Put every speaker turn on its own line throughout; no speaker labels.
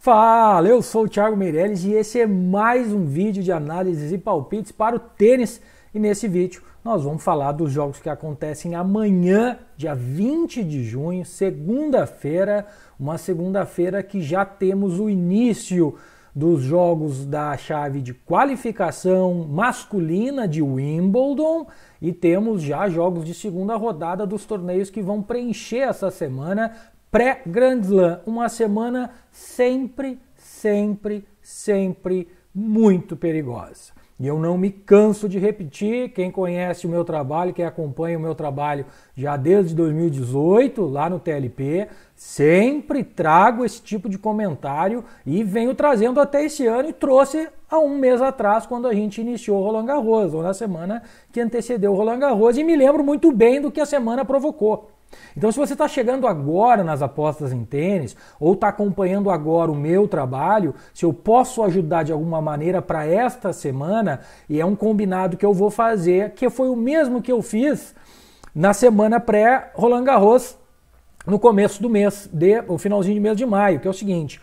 Fala, eu sou o Thiago Meirelles e esse é mais um vídeo de análises e palpites para o tênis. E nesse vídeo nós vamos falar dos jogos que acontecem amanhã, dia 20 de junho, segunda-feira, uma segunda-feira que já temos o início dos jogos da chave de qualificação masculina de Wimbledon e temos já jogos de segunda rodada dos torneios que vão preencher essa semana pré-Grand Slam, uma semana sempre, sempre, sempre muito perigosa. E eu não me canso de repetir, quem conhece o meu trabalho, quem acompanha o meu trabalho já desde 2018, lá no TLP, sempre trago esse tipo de comentário e venho trazendo até esse ano e trouxe há um mês atrás, quando a gente iniciou o Roland Garros, ou na semana que antecedeu o Roland Garros, e me lembro muito bem do que a semana provocou. Então, se você está chegando agora nas apostas em tênis ou está acompanhando agora o meu trabalho, se eu posso ajudar de alguma maneira para esta semana, e é um combinado que eu vou fazer, que foi o mesmo que eu fiz na semana pré Roland Garros, no começo do mês, de, o finalzinho de mês de maio, que é o seguinte: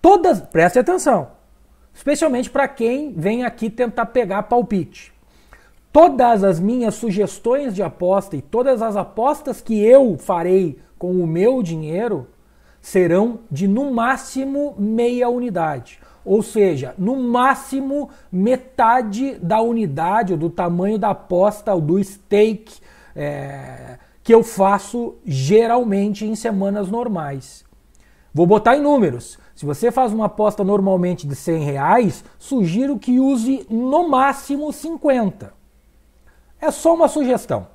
todas, preste atenção, especialmente para quem vem aqui tentar pegar palpite todas as minhas sugestões de aposta e todas as apostas que eu farei com o meu dinheiro serão de no máximo meia unidade. Ou seja, no máximo metade da unidade ou do tamanho da aposta ou do stake é, que eu faço geralmente em semanas normais. Vou botar em números. Se você faz uma aposta normalmente de 100 reais, sugiro que use no máximo 50. É só uma sugestão.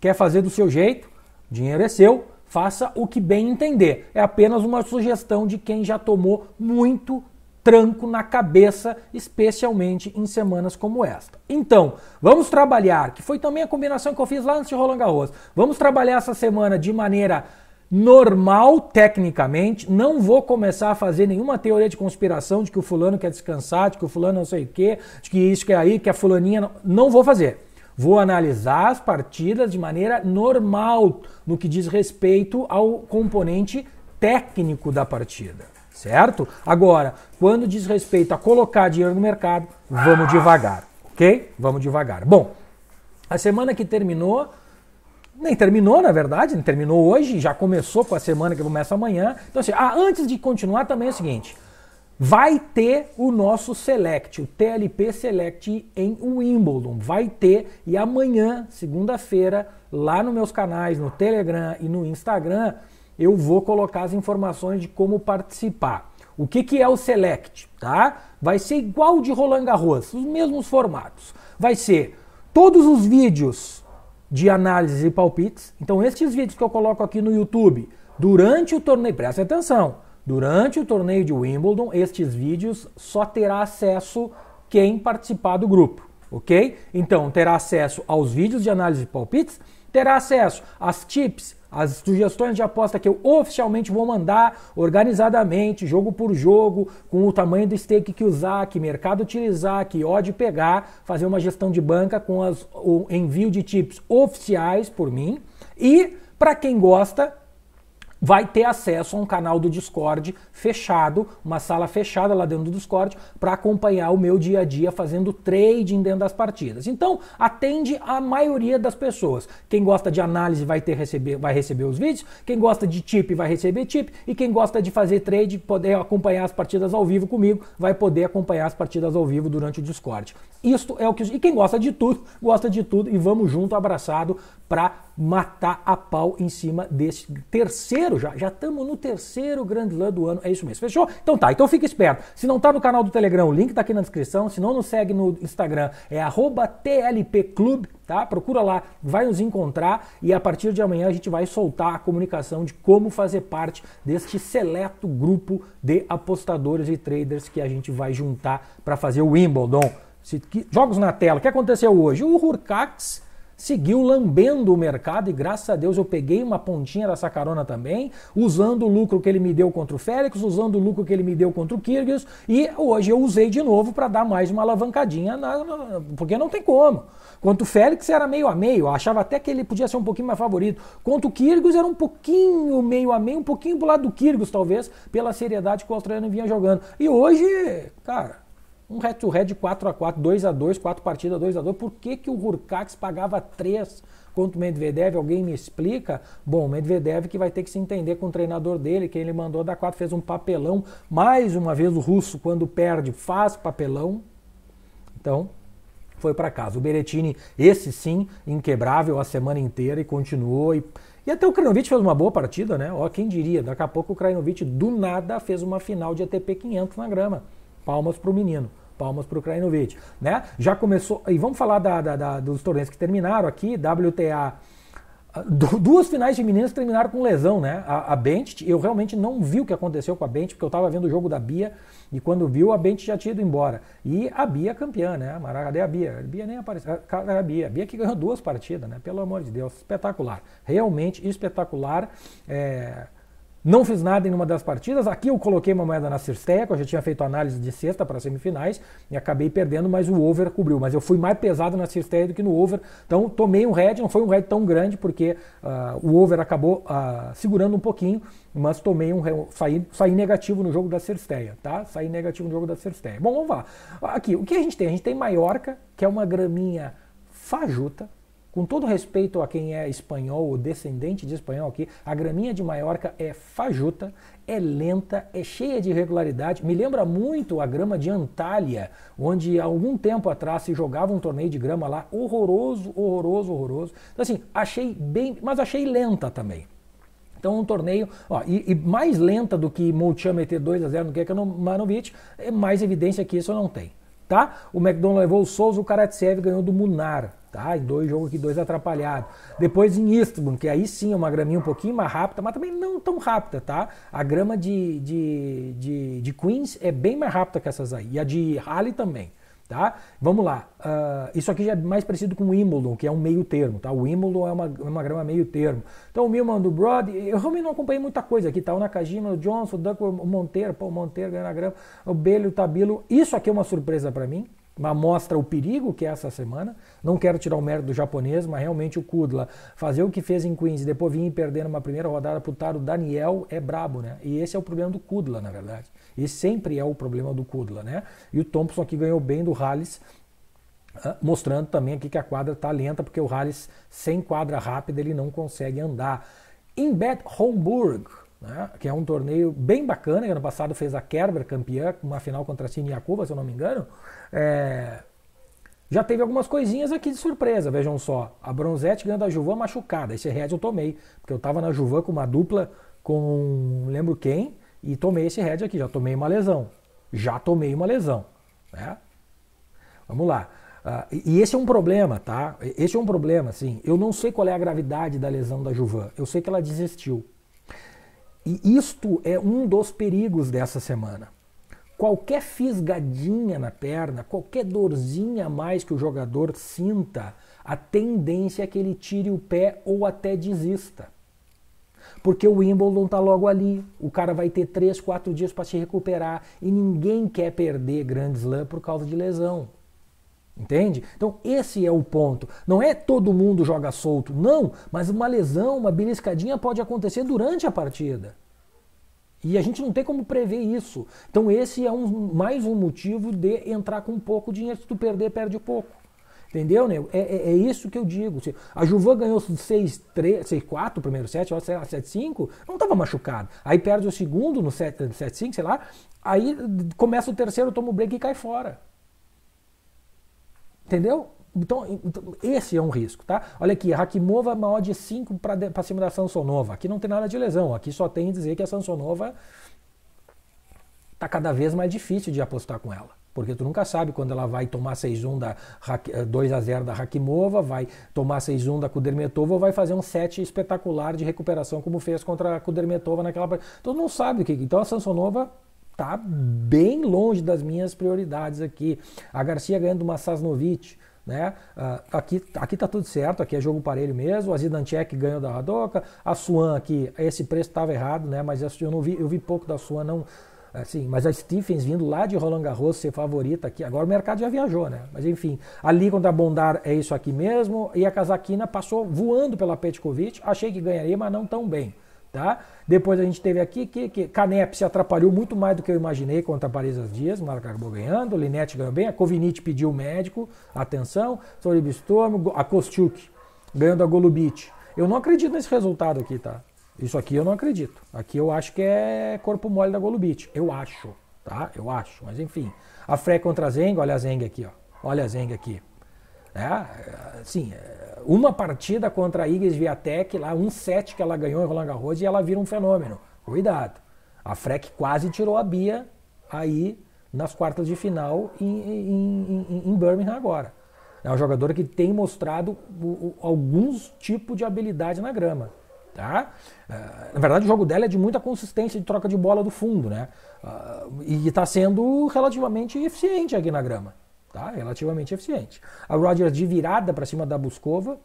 Quer fazer do seu jeito? Dinheiro é seu, faça o que bem entender. É apenas uma sugestão de quem já tomou muito tranco na cabeça, especialmente em semanas como esta. Então, vamos trabalhar, que foi também a combinação que eu fiz lá antes de Roland Garros. Vamos trabalhar essa semana de maneira normal tecnicamente, não vou começar a fazer nenhuma teoria de conspiração de que o fulano quer descansar, de que o fulano não sei o quê, de que isso que é aí, que a fulaninha não, não vou fazer. Vou analisar as partidas de maneira normal no que diz respeito ao componente técnico da partida, certo? Agora, quando diz respeito a colocar dinheiro no mercado, vamos devagar, ok? Vamos devagar. Bom, a semana que terminou, nem terminou, na verdade, terminou hoje, já começou com a semana que começa amanhã. Então, assim, ah, antes de continuar, também é o seguinte vai ter o nosso select, o TLP select em Wimbledon. Vai ter e amanhã, segunda-feira, lá nos meus canais, no Telegram e no Instagram, eu vou colocar as informações de como participar. O que, que é o select, tá? Vai ser igual de Roland Garros, os mesmos formatos. Vai ser todos os vídeos de análise e palpites. Então, esses vídeos que eu coloco aqui no YouTube durante o torneio, presta atenção Durante o torneio de Wimbledon, estes vídeos só terá acesso quem participar do grupo, ok? Então, terá acesso aos vídeos de análise de palpites, terá acesso às tips, às sugestões de aposta que eu oficialmente vou mandar organizadamente, jogo por jogo, com o tamanho do stake que usar, que mercado utilizar, que ódio pegar, fazer uma gestão de banca com as, o envio de tips oficiais por mim. E, para quem gosta, vai ter acesso a um canal do Discord fechado, uma sala fechada lá dentro do Discord, para acompanhar o meu dia a dia fazendo trading dentro das partidas. Então, atende a maioria das pessoas. Quem gosta de análise vai, ter receber, vai receber os vídeos, quem gosta de tip vai receber tip, e quem gosta de fazer trade, poder acompanhar as partidas ao vivo comigo, vai poder acompanhar as partidas ao vivo durante o Discord. Isto é o que. E quem gosta de tudo, gosta de tudo, e vamos junto abraçado para matar a pau em cima desse terceiro terceiro já. Já estamos no terceiro grande lã do ano. É isso mesmo. Fechou? Então tá. Então fica esperto. Se não tá no canal do Telegram, o link tá aqui na descrição. Se não nos segue no Instagram, é @tlpclub, tá? Procura lá, vai nos encontrar e a partir de amanhã a gente vai soltar a comunicação de como fazer parte deste seleto grupo de apostadores e traders que a gente vai juntar para fazer o Wimbledon. Se, que, jogos na tela. O que aconteceu hoje? O Hurcax seguiu lambendo o mercado e graças a Deus eu peguei uma pontinha dessa carona também, usando o lucro que ele me deu contra o Félix, usando o lucro que ele me deu contra o Kyrgios e hoje eu usei de novo para dar mais uma alavancadinha, na, na, porque não tem como. Quanto o Félix era meio a meio, achava até que ele podia ser um pouquinho mais favorito. Quanto o Kyrgios era um pouquinho meio a meio, um pouquinho pro lado do Kyrgios talvez, pela seriedade que o australiano vinha jogando. E hoje, cara, um head-to-head 4x4, 2x2, 4 partidas 2x2. Por que, que o Hurkacz pagava 3 contra o Medvedev? Alguém me explica? Bom, o Medvedev que vai ter que se entender com o treinador dele, quem ele mandou dar 4, fez um papelão. Mais uma vez o russo, quando perde, faz papelão. Então, foi para casa. O Beretini, esse sim, inquebrável a semana inteira e continuou. E, e até o Krajinovic fez uma boa partida, né? Ó, quem diria, daqui a pouco o Krajinovic do nada fez uma final de ATP 500 na grama. Palmas para o menino. Palmas para o Krajinovic. Né? Já começou. E vamos falar da, da, da, dos torneios que terminaram aqui, WTA. Ah, duas finais femininas terminaram com lesão, né? A, a Bent, eu realmente não vi o que aconteceu com a Bent, porque eu estava vendo o jogo da Bia e quando viu, a Bent já tinha ido embora. E a Bia é campeã, né? Cadê a Bia? A Bia nem apareceu. Ah, a Bia? A Bia que ganhou duas partidas, né? Pelo amor de Deus, espetacular. Realmente espetacular. É não fiz nada em uma das partidas. Aqui eu coloquei uma moeda na que eu já tinha feito análise de sexta para semifinais e acabei perdendo, mas o over cobriu. Mas eu fui mais pesado na Cirsteco do que no over, então tomei um red. Não foi um red tão grande porque uh, o over acabou uh, segurando um pouquinho, mas tomei um saí, saí negativo no jogo da Cirsteia, tá? Saí negativo no jogo da Cirsteia. Bom, vamos lá. Aqui, o que a gente tem? A gente tem Maiorca, que é uma graminha fajuta, com todo respeito a quem é espanhol ou descendente de espanhol aqui, a graminha de Maiorca é fajuta, é lenta, é cheia de irregularidade. Me lembra muito a grama de Antália, onde há algum tempo atrás se jogava um torneio de grama lá, horroroso, horroroso, horroroso. Então, assim, achei bem, mas achei lenta também. Então, um torneio, ó, e, e, mais lenta do que Multian meter 2 a 0 no Kekanovic, é mais evidência que isso não tem. Tá? O McDonald levou o Souza, o Karatsev ganhou do Munar. Tá? em dois jogos aqui, dois atrapalhados. Depois em Eastbourne, que aí sim é uma graminha um pouquinho mais rápida, mas também não tão rápida, tá? A grama de, de, de, de Queens é bem mais rápida que essas aí. E a de Raleigh também. Tá? Vamos lá. Uh, isso aqui já é mais parecido com o Wimbledon, que é um meio termo. Tá? O Wimbledon é uma, é uma grama meio termo. Então o Milman do Broad, eu realmente não acompanhei muita coisa aqui. Tá? O Nakajima, o Johnson, o Duckworth, o Monteiro, pô, o Monteiro ganhando a grama, o Belho, o Tabilo. Isso aqui é uma surpresa para mim mostra o perigo que é essa semana. Não quero tirar o mérito do japonês, mas realmente o Kudla fazer o que fez em Queens e depois vir perdendo uma primeira rodada o Taro Daniel é brabo, né? E esse é o problema do Kudla, na verdade. E sempre é o problema do Kudla, né? E o Thompson aqui ganhou bem do Halles, mostrando também aqui que a quadra está lenta, porque o Halles sem quadra rápida ele não consegue andar. Bet Homburg, né? que é um torneio bem bacana, que ano passado fez a Kerber campeã, uma final contra a Cine Cuba, se eu não me engano. É... Já teve algumas coisinhas aqui de surpresa, vejam só. A Bronzete ganhando a Juvan machucada. Esse head eu tomei, porque eu estava na Juvan com uma dupla com lembro quem, e tomei esse head aqui, já tomei uma lesão. Já tomei uma lesão. Né? Vamos lá. Uh, e esse é um problema, tá? Esse é um problema, assim. Eu não sei qual é a gravidade da lesão da Juvan. Eu sei que ela desistiu. E isto é um dos perigos dessa semana. Qualquer fisgadinha na perna, qualquer dorzinha a mais que o jogador sinta, a tendência é que ele tire o pé ou até desista. Porque o Wimbledon está logo ali, o cara vai ter 3, 4 dias para se recuperar e ninguém quer perder Grand Slam por causa de lesão. Entende? Então esse é o ponto. Não é todo mundo joga solto, não, mas uma lesão, uma beliscadinha pode acontecer durante a partida. E a gente não tem como prever isso. Então esse é um, mais um motivo de entrar com pouco dinheiro. Se tu perder, perde pouco. Entendeu, nego? É, é, é isso que eu digo. A Juvan ganhou 6-4 o primeiro set, ou 7-5, não estava machucado. Aí perde o segundo no 7-5, sei lá. Aí começa o terceiro, toma o break e cai fora. Entendeu? Então, então, esse é um risco, tá? Olha aqui, Hakimova maior de 5 para cima da Sansonova. Aqui não tem nada de lesão, aqui só tem dizer que a Sansonova tá cada vez mais difícil de apostar com ela. Porque tu nunca sabe quando ela vai tomar 6-1 da 2x0 eh, da Hakimova, vai tomar 6-1 da Kudermetova ou vai fazer um set espetacular de recuperação como fez contra a Kudermetova naquela. Tu não sabe o que. Então a Sansonova está bem longe das minhas prioridades aqui. A Garcia ganhando uma Sasnovic, né? Ah, aqui, aqui tá tudo certo, aqui é jogo parelho mesmo. A Zidanchek ganhou da Radoca, a Suan aqui, esse preço estava errado, né? Mas assim, eu não vi, eu vi pouco da Suan, não. Assim, mas a Stephens vindo lá de Roland Garros ser favorita aqui. Agora o mercado já viajou, né? Mas enfim, ali contra a Bondar é isso aqui mesmo. E a Casaquina passou voando pela Petkovic. Achei que ganharia, mas não tão bem. Tá? Depois a gente teve aqui que, que Canep se atrapalhou muito mais do que eu imaginei contra a Parisa Dias, o acabou ganhando, Linete ganhou bem, a Covinite pediu o médico, atenção, Sorib a Kostiuk ganhando a Golubit. Eu não acredito nesse resultado aqui, tá? Isso aqui eu não acredito. Aqui eu acho que é corpo mole da Golubit. Eu acho, tá? Eu acho, mas enfim. A Fre contra a Zeng, olha a Zeng aqui, ó. Olha a Zeng aqui. Né? uma partida contra a Igres Viatec, lá um set que ela ganhou em Roland Garros e ela vira um fenômeno. Cuidado. A Frec quase tirou a Bia aí nas quartas de final em, em, em, em Birmingham agora. É uma jogadora que tem mostrado o, o, alguns tipos de habilidade na grama. Tá? É, na verdade, o jogo dela é de muita consistência de troca de bola do fundo, né? Ah, e está sendo relativamente eficiente aqui na grama tá? relativamente eficiente. A Rodgers de virada para cima da Buscova,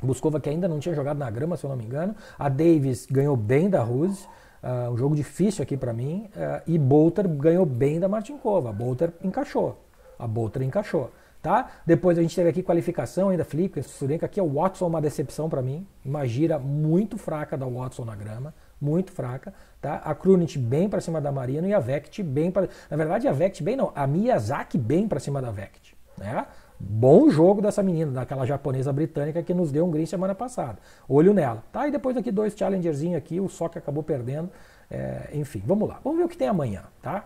Buscova que ainda não tinha jogado na grama, se eu não me engano. A Davis ganhou bem da Ruse, uh, um jogo difícil aqui para mim. Uh, e Bolter ganhou bem da Martinkova. A Bolter encaixou. A Bolter encaixou tá? Depois a gente teve aqui qualificação ainda, Flip, é Surenka, aqui é o Watson, uma decepção para mim, uma gira muito fraca da Watson na grama, muito fraca, tá? A Krunic bem para cima da Marino e a Vect bem para, na verdade a Vect bem não, a Miyazaki bem para cima da Vect, né? Bom jogo dessa menina, daquela japonesa britânica que nos deu um green semana passada. Olho nela, tá? E depois aqui dois challengerzinhos aqui, o só que acabou perdendo, é... enfim, vamos lá. Vamos ver o que tem amanhã, tá?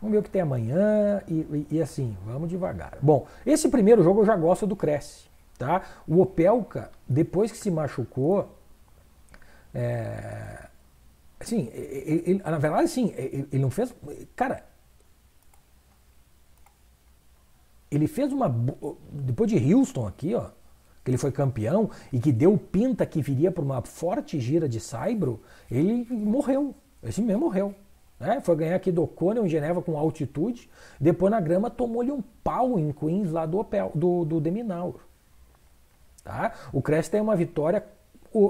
Vamos ver o que tem amanhã e, e, e assim, vamos devagar. Bom, esse primeiro jogo eu já gosto do Cresce. Tá? O Opelka, depois que se machucou, é, assim, ele, ele, na verdade, sim, ele, ele, não fez. Cara, ele fez uma. Depois de Houston aqui, ó, que ele foi campeão e que deu pinta que viria para uma forte gira de Saibro, ele morreu. Esse mesmo morreu. Né? Foi ganhar aqui do O'Connell em Geneva com altitude. Depois na grama tomou-lhe um pau em Queens lá do, Opel, do, do Deminauro. Tá? O Crest tem uma vitória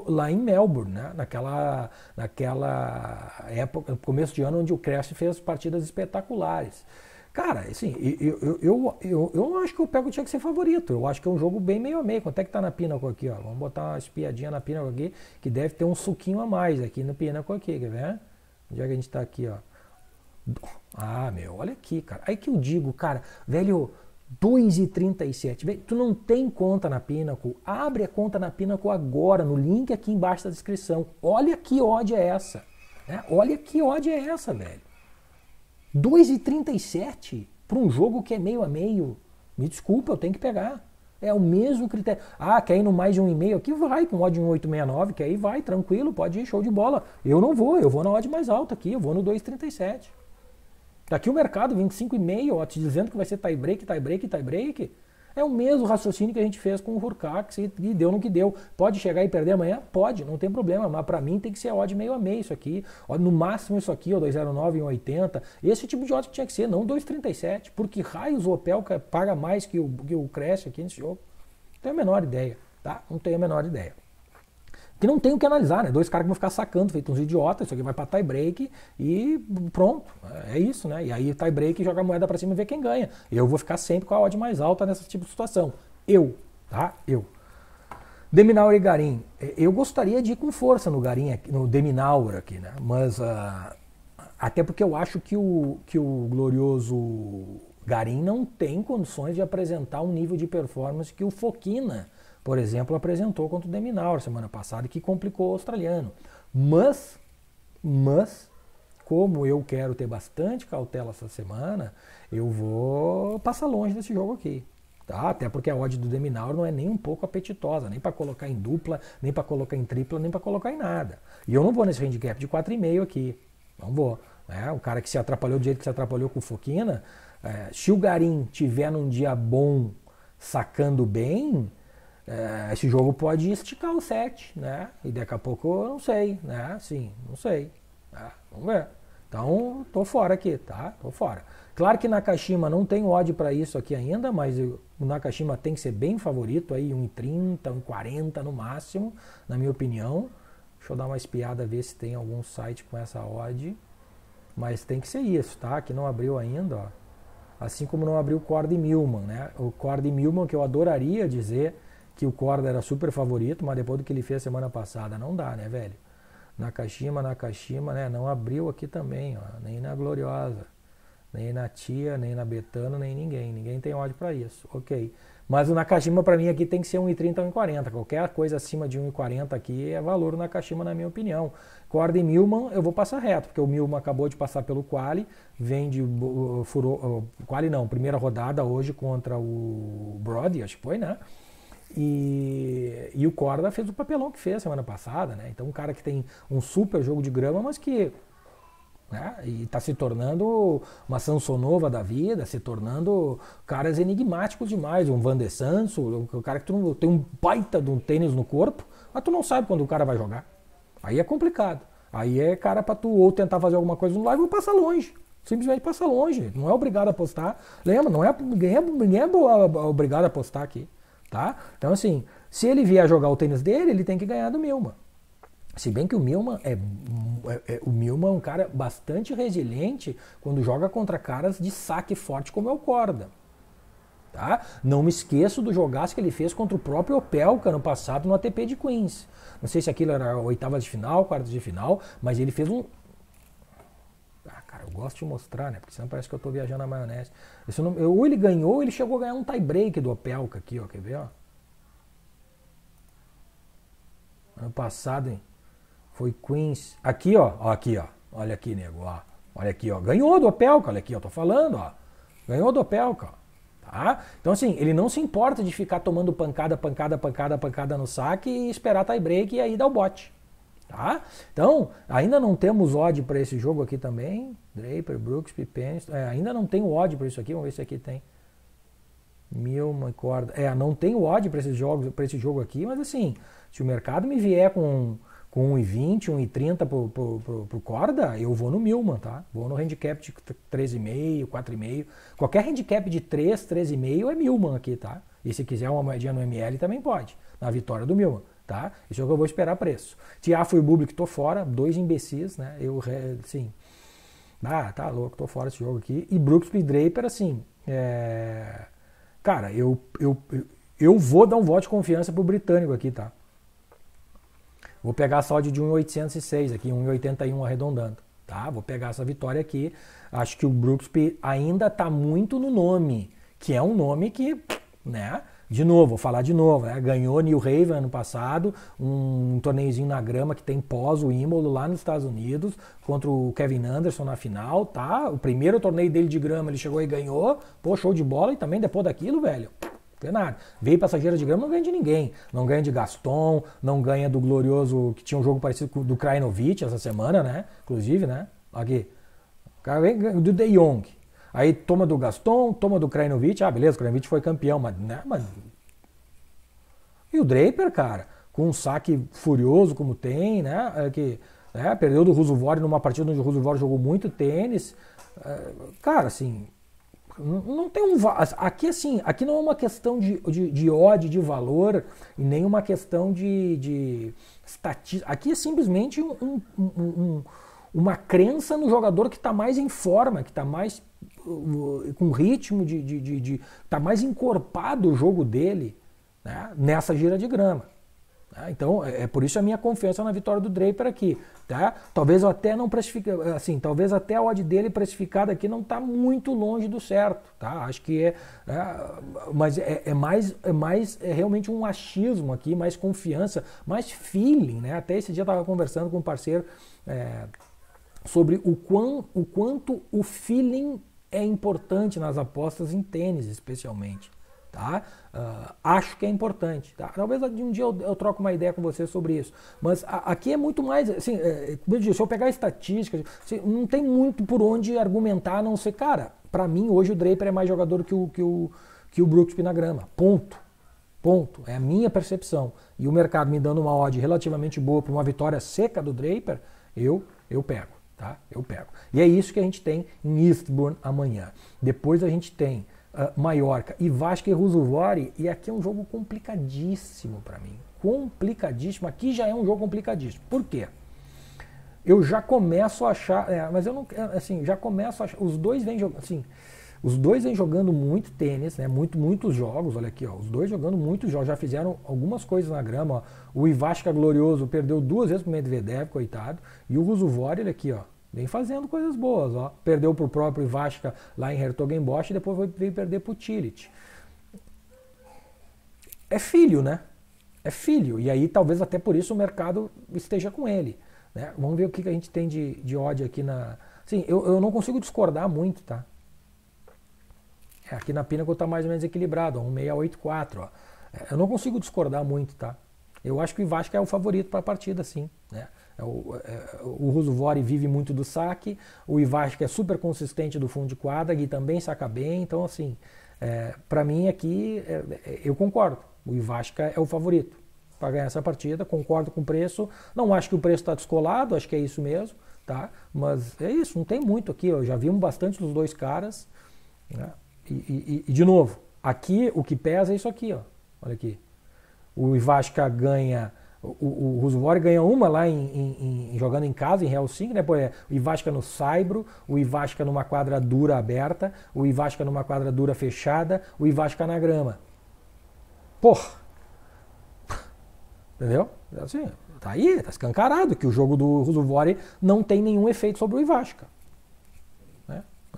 lá em Melbourne, né? naquela, naquela época, começo de ano, onde o Crest fez partidas espetaculares. Cara, assim, eu, eu, eu, eu, eu acho que o Pego tinha que ser favorito. Eu acho que é um jogo bem meio a meio. Quanto é que tá na Pinaco aqui, ó? Vamos botar uma espiadinha na pina aqui, que deve ter um suquinho a mais aqui no pina aqui, quer ver? Onde é que a gente está aqui, ó? Ah, meu, olha aqui, cara. Aí que eu digo, cara, velho, 2,37. Velho, tu não tem conta na Pinnacle? Abre a conta na Pinnacle agora, no link aqui embaixo da descrição. Olha que ódio é essa. Né? Olha que ódio é essa, velho. 2,37 para um jogo que é meio a meio. Me desculpa, eu tenho que pegar. É o mesmo critério. Ah, quer ir no mais de um e meio aqui? Vai com odd 1869, que aí vai, tranquilo, pode ir, show de bola. Eu não vou, eu vou na odd mais alta aqui, eu vou no 237. Daqui o mercado, 25,5, ó, te dizendo que vai ser tie break, tie break, tie break. É o mesmo raciocínio que a gente fez com o Hurcax e, e deu no que deu. Pode chegar e perder amanhã? Pode, não tem problema, mas para mim tem que ser odd meio a meio isso aqui, no máximo isso aqui, ó, 209 e Esse tipo de odd tinha que ser, não 237, porque raios o Opel paga mais que o, que o Crash aqui nesse jogo. Não tenho a menor ideia, tá? Não tenho a menor ideia que não tem o que analisar, né? Dois caras que vão ficar sacando, feito uns idiotas, isso aqui vai para tie break e pronto. É isso, né? E aí tie break joga a moeda para cima e vê quem ganha. Eu vou ficar sempre com a odd mais alta nessa tipo de situação. Eu, tá? Eu. Deminaur e Garim. É, eu gostaria de ir com força no Garim, aqui, no Deminaur aqui, né? Mas uh, até porque eu acho que o, que o glorioso Garim não tem condições de apresentar um nível de performance que o Foquina por exemplo, apresentou contra o Deminaur semana passada, que complicou o australiano. Mas, mas, como eu quero ter bastante cautela essa semana, eu vou passar longe desse jogo aqui. Tá? Até porque a odd do Deminaur não é nem um pouco apetitosa, nem para colocar em dupla, nem para colocar em tripla, nem para colocar em nada. E eu não vou nesse handicap de 4,5 aqui. Não vou. Né? O cara que se atrapalhou do jeito que se atrapalhou com o Foquina, é, se o Garim tiver num dia bom sacando bem, é, esse jogo pode esticar o set, né? E daqui a pouco eu não sei, né? Sim, não sei. Né? Vamos ver. Então, tô fora aqui, tá? Tô fora. Claro que Nakashima não tem ódio para isso aqui ainda, mas o Nakashima tem que ser bem favorito aí, 1,30, 1,40 no máximo, na minha opinião. Deixa eu dar uma espiada, ver se tem algum site com essa odd. Mas tem que ser isso, tá? Que não abriu ainda, ó. Assim como não abriu o Cord Milman, né? O Cord Milman que eu adoraria dizer que o Corda era super favorito, mas depois do que ele fez semana passada, não dá, né, velho? Nakashima, Nakashima, né? Não abriu aqui também, ó, nem na Gloriosa, nem na Tia, nem na Betano, nem ninguém. Ninguém tem ódio para isso, ok. Mas o Nakashima para mim aqui tem que ser 1,30 ou 1,40. Qualquer coisa acima de 1,40 aqui é valor o Nakashima, na minha opinião. Corda e Milman eu vou passar reto, porque o Milman acabou de passar pelo Quali, vem de. Uh, furou, uh, quali não, primeira rodada hoje contra o Brody, acho que foi, né? E, e o Corda fez o papelão que fez semana passada, né? Então um cara que tem um super jogo de grama, mas que né? E está se tornando uma Sansonova da vida, se tornando caras enigmáticos demais. Um Van de Sanso, um cara que tu tem um baita de um tênis no corpo, mas tu não sabe quando o cara vai jogar. Aí é complicado. Aí é cara para tu ou tentar fazer alguma coisa no live ou passar longe. Simplesmente passar longe. Não é obrigado a postar. Lembra, não é, ninguém, é, ninguém é obrigado a postar aqui tá? Então, assim, se ele vier jogar o tênis dele, ele tem que ganhar do Milman. Se bem que o Milman é, é, é, o Milman é um cara bastante resiliente quando joga contra caras de saque forte como é o Corda. Tá? Não me esqueço do jogaço que ele fez contra o próprio Opelka no passado no ATP de Queens. Não sei se aquilo era oitavas de final, quartas de final, mas ele fez um eu gosto de mostrar, né? Porque senão parece que eu estou viajando na maionese. Isso não, eu, ou ele ganhou, ou ele chegou a ganhar um tie break do Opelka aqui, ó. Quer ver, ó? Ano passado, hein? Foi Queens. Aqui, ó. ó aqui, ó. Olha aqui, nego, ó. Olha aqui, ó. Ganhou do Opelka, olha aqui, ó. Tô falando, ó. Ganhou do Opelka, Tá? Então, assim, ele não se importa de ficar tomando pancada, pancada, pancada, pancada no saque e esperar tie break e aí dar o bote. Tá? Então, ainda não temos odd para esse jogo aqui também. Draper, Brooks, Pipens. É, ainda não tem odd para isso aqui. Vamos ver se aqui tem. Milman, corda. É, não tem odd para esses jogos, para esse jogo aqui, mas assim, se o mercado me vier com com 1,20, 1,30 pro, pro, pro, pro corda, eu vou no Milman, tá? Vou no handicap de 13,5, 4,5. Qualquer handicap de 3, 13,5 é Milman aqui, tá? E se quiser uma moedinha no ML também pode, na vitória do Milman tá? Isso é o que eu vou esperar preço. Tiafo e Bublik, tô fora, dois imbecis, né? Eu, assim, ah, tá louco, tô fora esse jogo aqui. E Brooks e Draper, assim, é... cara, eu, eu, eu vou dar um voto de confiança pro britânico aqui, tá? Vou pegar só de 1,806 aqui, 1,81 arredondando, tá? Vou pegar essa vitória aqui. Acho que o Brooksby ainda tá muito no nome, que é um nome que, né? De novo, vou falar de novo, né? ganhou New Haven ano passado, um torneiozinho na grama que tem pós o imolo lá nos Estados Unidos, contra o Kevin Anderson na final, tá? O primeiro torneio dele de grama ele chegou e ganhou, pô, show de bola, e também depois daquilo, velho, não é Nada. Veio passageiro de grama, não ganha de ninguém. Não ganha de Gaston, não ganha do glorioso, que tinha um jogo parecido com o do Krajinovic essa semana, né? Inclusive, né? Aqui. O cara vem do De Jong. Aí toma do Gaston, toma do Krajinovic. Ah, beleza, o Krajinovic foi campeão, mas, né, mano E o Draper, cara, com um saque furioso como tem, né? É que né, perdeu do Rusuvori numa partida onde o Rusuvori jogou muito tênis. É, cara, assim, não tem um aqui assim aqui não é uma questão de, de, de ódio de valor e nem uma questão de, de estatística aqui é simplesmente um, um, um, uma crença no jogador que está mais em forma que está mais com ritmo de de, de, de, tá mais encorpado o jogo dele né, nessa gira de grama. Né? Então é, é por isso a minha confiança na vitória do Draper aqui, tá? Talvez eu até não precifique, assim, talvez até a odd dele precificada aqui não tá muito longe do certo, tá? Acho que é, é mas é, é, mais, é mais é realmente um achismo aqui, mais confiança, mais feeling, né? Até esse dia eu tava conversando com um parceiro é, sobre o, quão, o quanto o feeling é importante nas apostas em tênis, especialmente. Tá? Uh, acho que é importante. Tá? Talvez um dia eu, eu troque uma ideia com você sobre isso. Mas a, aqui é muito mais. Assim, é, é se eu pegar estatísticas, assim, não tem muito por onde argumentar, a não ser, cara, para mim hoje o Draper é mais jogador que o, que o, que o Brooksby Ponto. Ponto. É a minha percepção. E o mercado me dando uma odd relativamente boa para uma vitória seca do Draper, eu, eu pego. Tá? Eu pego. E é isso que a gente tem em Eastbourne amanhã. Depois a gente tem uh, ah, Maiorca e Vasco e Rusuvori. E aqui é um jogo complicadíssimo para mim. Complicadíssimo. Aqui já é um jogo complicadíssimo. Por quê? Eu já começo a achar. É, mas eu não. É, assim, já começo a achar. Os dois vêm jogando. Assim, os dois vêm jogando muito tênis, né? Muito, muitos jogos, olha aqui, ó. Os dois jogando muitos jogos, já fizeram algumas coisas na grama. Ó. O Ivashka Glorioso perdeu duas vezes pro Medvedev, coitado. E o Rusuvori, ele aqui, ó. Vem fazendo coisas boas, ó. Perdeu pro próprio Ivashka lá em Hertogenbosch e depois veio perder pro Tirit. É filho, né? É filho. E aí talvez até por isso o mercado esteja com ele. Né? Vamos ver o que, que a gente tem de, de ódio aqui na. Sim, eu, eu não consigo discordar muito, tá? É, aqui na Pinnacle está mais ou menos equilibrado, ó, 1684. Ó. É, eu não consigo discordar muito, tá? Eu acho que o Vasco é o favorito para a partida, sim. Né? É o, é, o vive muito do saque, o Ivasca é super consistente do fundo de quadra, Gui também saca bem, então assim, é, para mim aqui é, eu concordo, o Ivasca é o favorito para ganhar essa partida, concordo com o preço, não acho que o preço está descolado, acho que é isso mesmo, tá? Mas é isso, não tem muito aqui, ó já vimos bastante dos dois caras, né? E, e, e, de novo, aqui o que pesa é isso aqui, ó. Olha aqui. O Ivasca ganha. O, o Rosemary ganha uma lá em, em, em, jogando em casa, em Helsinki, né? Pô, é, o Ivasca no Saibro, o Ivasca numa quadra dura aberta, o Ivasca numa quadra dura fechada, o Ivasca na grama. Porra! Entendeu? Assim, tá aí, tá escancarado que o jogo do Rusuvori não tem nenhum efeito sobre o Ivasca.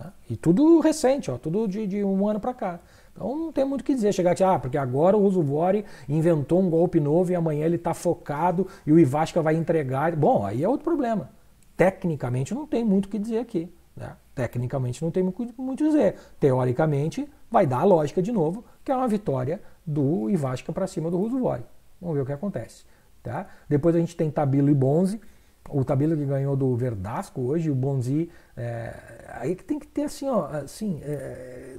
Né? E tudo recente, ó, tudo de, de um ano para cá. Então não tem muito o que dizer. Chegar aqui, ah, porque agora o Uzuvori inventou um golpe novo e amanhã ele está focado e o Ivasca vai entregar. Bom, aí é outro problema. Tecnicamente não tem muito o que dizer aqui. Né? Tecnicamente não tem muito o dizer. Teoricamente vai dar a lógica de novo, que é uma vitória do Ivasca para cima do Uzuvori. Vamos ver o que acontece. Tá? Depois a gente tem Tabilo e Bonzi o Tabilo que ganhou do Verdasco hoje, o Bonzi, é, aí que tem que ter assim, ó, assim, é,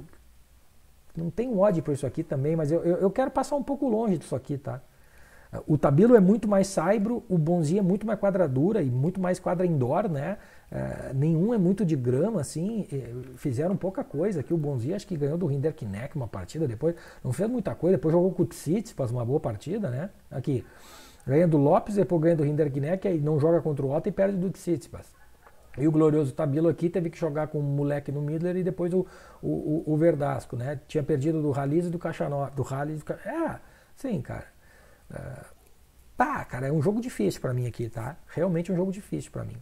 não tem ódio por isso aqui também, mas eu, eu, eu, quero passar um pouco longe disso aqui, tá? O Tabilo é muito mais saibro, o Bonzi é muito mais quadradura e muito mais quadra indoor, né? É, nenhum é muito de grama, assim, é, fizeram pouca coisa. Aqui o Bonzi acho que ganhou do Rinderknecht uma partida depois, não fez muita coisa, depois jogou com o Tsitsipas uma boa partida, né? Aqui, Ganha do Lopes, depois ganha do Rinderknecht, aí não joga contra o Otto e perde do Tsitsipas. E o glorioso Tabilo aqui teve que jogar com o moleque no Midler e depois o, o, o, Verdasco, né? Tinha perdido do Raliz e do Cachanó. Do Raliz do... É, sim, cara. tá, cara, é um jogo difícil para mim aqui, tá? Realmente é um jogo difícil para mim.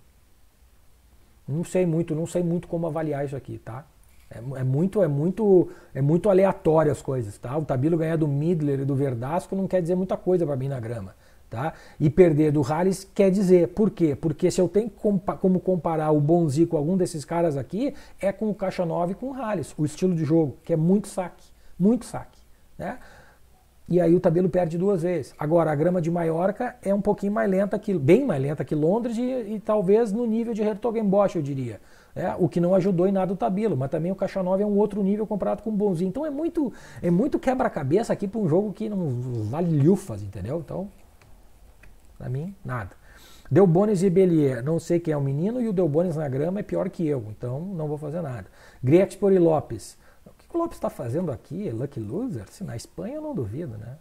Não sei muito, não sei muito como avaliar isso aqui, tá? É, é, muito, é muito, é muito aleatório as coisas, tá? O Tabilo ganhar do Midler e do Verdasco não quer dizer muita coisa para mim na grama. Tá? E perder do Harris quer dizer, por quê? Porque se eu tenho como comparar o Bonzi com algum desses caras aqui, é com o Caixa 9 e com o Harris, o estilo de jogo, que é muito saque, muito saque. Né? E aí o Tabelo perde duas vezes. Agora, a grama de Maiorca é um pouquinho mais lenta que, bem mais lenta que Londres e, e talvez no nível de Hertogenbosch, eu diria. É, o que não ajudou em nada o Tabilo, mas também o Caixa 9 é um outro nível comparado com o Bonzinho. Então é muito, é muito quebra-cabeça aqui para um jogo que não vale lufas, entendeu? Então para mim, nada. bônus e Belier, não sei quem é o menino, e o bônus na grama é pior que eu, então não vou fazer nada. Grietspor e Lopes. O que o Lopes está fazendo aqui? Lucky loser? Se na Espanha eu não duvido, né?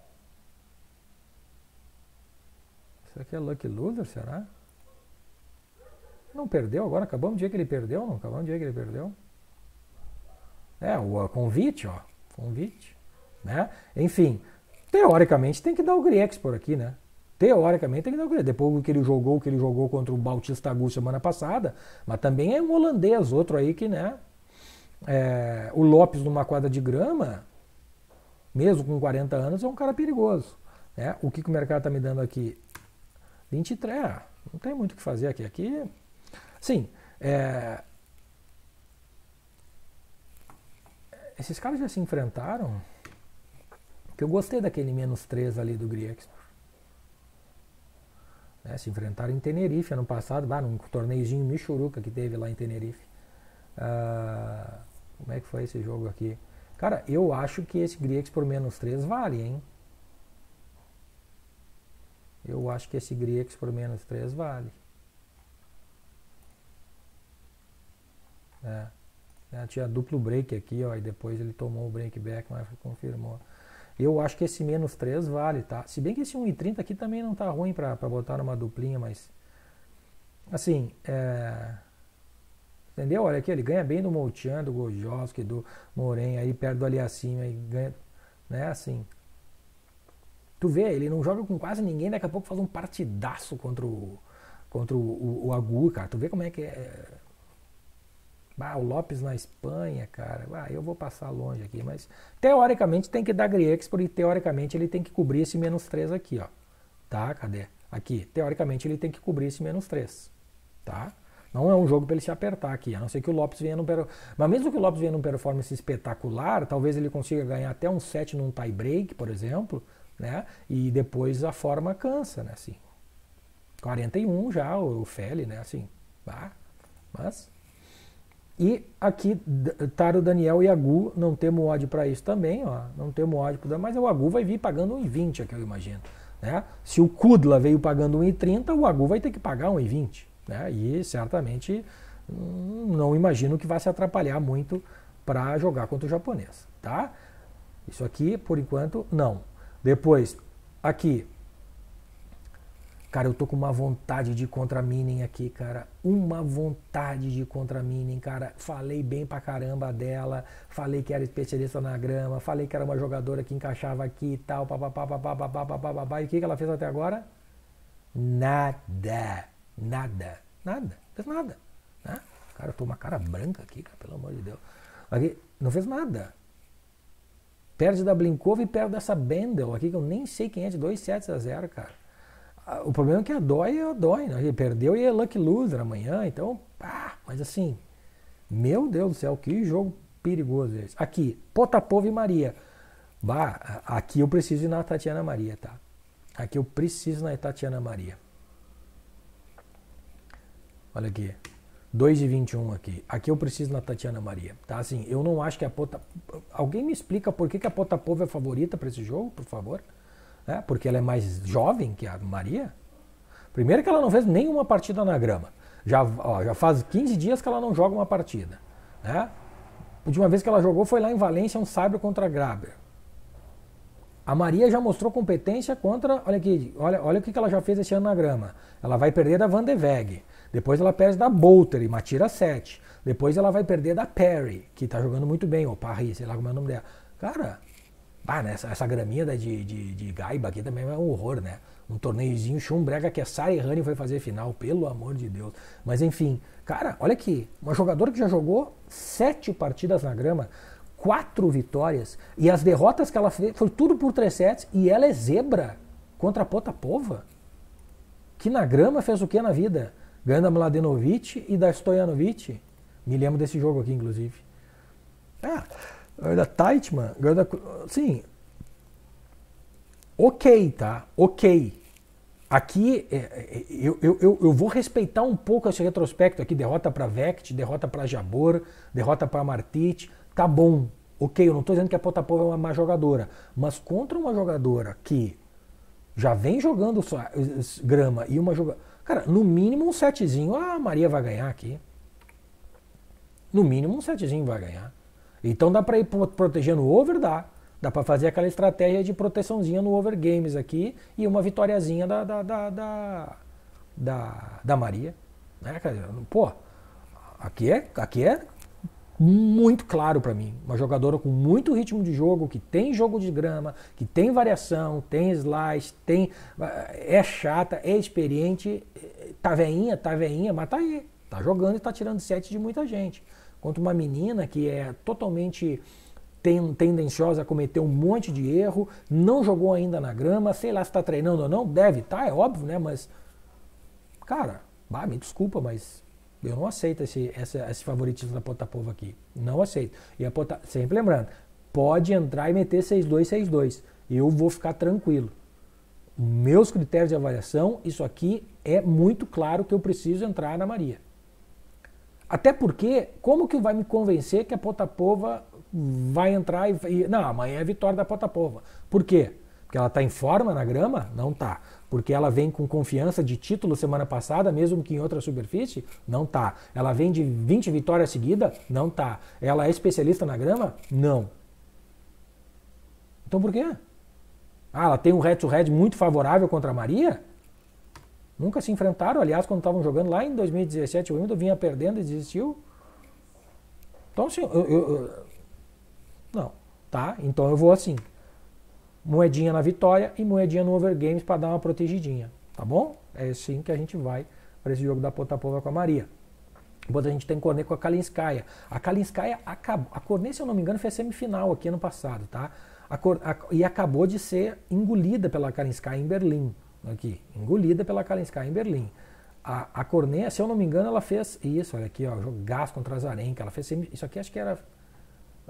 Será que é Lucky loser? Será? Não perdeu agora? Acabamos de dia que ele perdeu? Não acabamos de dia que ele perdeu? É, o convite, ó. Convite. Né? Enfim, teoricamente tem que dar o Griex por aqui, né? teoricamente tem que dar o crédito. Depois que ele jogou, que ele jogou contra o Bautista Agu semana passada, mas também é um holandês, outro aí que, né? É, o Lopes numa quadra de grama, mesmo com 40 anos, é um cara perigoso. Né? O que, que o mercado está me dando aqui? 23, ah, não tem muito o que fazer aqui. Aqui, sim, é, esses caras já se enfrentaram. Que eu gostei daquele menos 3 ali do Griex. Né? Se enfrentaram em Tenerife ano passado, lá num torneiozinho Michuruca que teve lá em Tenerife. Ah, como é que foi esse jogo aqui? Cara, eu acho que esse Griex por menos 3 vale, hein? Eu acho que esse Griex por menos 3 vale. É. Né, tinha duplo break aqui, ó, e depois ele tomou o break back, mas confirmou. Eu acho que esse menos 3 vale, tá? Se bem que esse 1,30 aqui também não tá ruim para botar numa duplinha, mas... Assim, é... Entendeu? Olha aqui, ele ganha bem do Moltian, do Gojoski, do Moren, aí perto do Aliassime, aí ganha... Né, assim... Tu vê, ele não joga com quase ninguém, daqui a pouco faz um partidaço contra o... Contra o, o, o Agu, cara. Tu vê como é que é, é ah, o Lopes na Espanha, cara. Ah, eu vou passar longe aqui, mas teoricamente tem que dar Griexpor porque teoricamente ele tem que cobrir esse menos 3 aqui, ó. Tá? Cadê? Aqui. Teoricamente ele tem que cobrir esse menos 3. Tá? Não é um jogo para ele se apertar aqui, a não ser que o Lopes venha num Mas mesmo que o Lopes venha num performance espetacular, talvez ele consiga ganhar até um 7 num tie break, por exemplo, né? E depois a forma cansa, né? Assim. 41 já, o Feli, né? Assim. Ah, mas e aqui Taro, Daniel e Agu, não temos ódio para isso também, ó, não temos ódio, para mas o Agu vai vir pagando 1,20 aqui, eu imagino. Né? Se o Kudla veio pagando 1,30, o Agu vai ter que pagar 1,20. Né? E certamente hum, não imagino que vai se atrapalhar muito para jogar contra o japonês. Tá? Isso aqui, por enquanto, não. Depois, aqui, Cara, eu tô com uma vontade de contra-mining aqui, cara. Uma vontade de contra-mining, cara. Falei bem pra caramba dela. Falei que era especialista na grama. Falei que era uma jogadora que encaixava aqui e tal. Papapá, papapá, papapá, papapá. E o que, que ela fez até agora? Nada. Nada. Nada. Não fez nada. Né? Cara, eu tô uma cara branca aqui, cara, pelo amor de Deus. Aqui, não fez nada. Perde da Blinkova e perde dessa Bendel aqui, que eu nem sei quem é, de 2 sets a 0, cara. O problema é que a dói a dói, né? Ele perdeu e é lucky loser amanhã, então, pá, mas assim, meu Deus do céu, que jogo perigoso esse. Aqui, potapov e Maria. Bah, aqui eu preciso ir na Tatiana Maria, tá? Aqui eu preciso na Tatiana Maria. Olha aqui. 2 e 21 aqui. Aqui eu preciso na Tatiana Maria. Tá assim, eu não acho que a Pota. Alguém me explica por que, que a Potapova é favorita para esse jogo, por favor? né? porque ela é mais jovem que a Maria. Primeiro que ela não fez nenhuma partida na grama. Já, ó, já faz 15 dias que ela não joga uma partida. Né? A última vez que ela jogou foi lá em Valência, um cyber contra a Graber. A Maria já mostrou competência contra. Olha aqui, olha, olha o que ela já fez esse ano na grama. Ela vai perder da Van de Veg. Depois ela perde da Bolter, uma tira 7. Depois ela vai perder da Perry, que está jogando muito bem, ou Parry, sei lá como é o nome dela. Cara, ah, né? essa, essa graminha de, de, de gaiba aqui também é um horror, né? Um torneiozinho chumbrega que a é Sari Rani foi fazer final, pelo amor de Deus. Mas enfim, cara, olha aqui. Uma jogadora que já jogou sete partidas na grama, quatro vitórias, e as derrotas que ela fez foi tudo por três sets, e ela é zebra contra a Potapova, que na grama fez o que na vida? Ganhando a Mladenovic e da Stojanovic. Me lembro desse jogo aqui, inclusive. Ah, da Taitman, mano. da. Sim. Ok, tá? Ok. Aqui é, é, é, eu, eu, eu, eu, vou respeitar um pouco esse retrospecto aqui. Derrota para Vect, derrota para Jabor, derrota para Martic. Tá bom. Ok, eu não estou dizendo que a Potapova é uma má jogadora. Mas contra uma jogadora que já vem jogando sua, grama e uma jogadora. Cara, no mínimo um setzinho ah, a Maria vai ganhar aqui. No mínimo um setzinho vai ganhar. Então dá para ir protegendo o over, dá. Dá para fazer aquela estratégia de proteçãozinha no over games aqui e uma vitóriazinha da, da, da, da, da, da Maria. Né, cara? Pô, aqui é, aqui é muito claro para mim. Uma jogadora com muito ritmo de jogo, que tem jogo de grama, que tem variação, tem slice, tem, eh, é chata, é experiente, eh, tá veinha, tá veinha, mas tá aí. Tá jogando e tá tirando sete de muita gente quanto uma menina que é totalmente ten, tendenciosa a cometer um monte de erro, não jogou ainda na grama, sei lá se está treinando ou não, deve estar, tá, é óbvio, né? Mas, cara, bah, me desculpa, mas eu não aceito esse, esse, esse favoritismo da Potapova aqui. Não aceito. E a Pota, sempre lembrando, pode entrar e meter 6-2, 6-2. Eu vou ficar tranquilo. Meus critérios de avaliação, isso aqui é muito claro que eu preciso entrar na Maria. Até porque, como que vai me convencer que a Potapova vai entrar e, e não, amanhã é vitória da Potapova. Por quê? Porque ela está em forma na grama? Não tá. Porque ela vem com confiança de título semana passada, mesmo que em outra superfície? Não tá. Ela vem de 20 vitórias seguidas? Não tá. Ela é especialista na grama? Não. Então por quê? Ah, ela tem um head-to-head -head muito favorável contra a Maria? Nunca se enfrentaram, aliás, quando estavam jogando lá em 2017, o Wimbledon vinha perdendo e desistiu. Então, assim, eu, eu, eu, não, tá? Então eu vou assim, moedinha na vitória e moedinha no overgames para dar uma protegidinha, tá bom? É assim que a gente vai para esse jogo da Potapova com a Maria. Depois a gente tem cornet com a Kalinskaya. A Kalinskaya acabou, a cornet, se eu não me engano, foi semifinal aqui ano passado, tá? A, a, e acabou de ser engolida pela Kalinskaya em Berlim aqui, engolida pela Kalinskaya em Berlim. A, a Corneia, se eu não me engano, ela fez isso, olha aqui, ó, jogaço contra a Zarenka, ela fez isso aqui, acho que era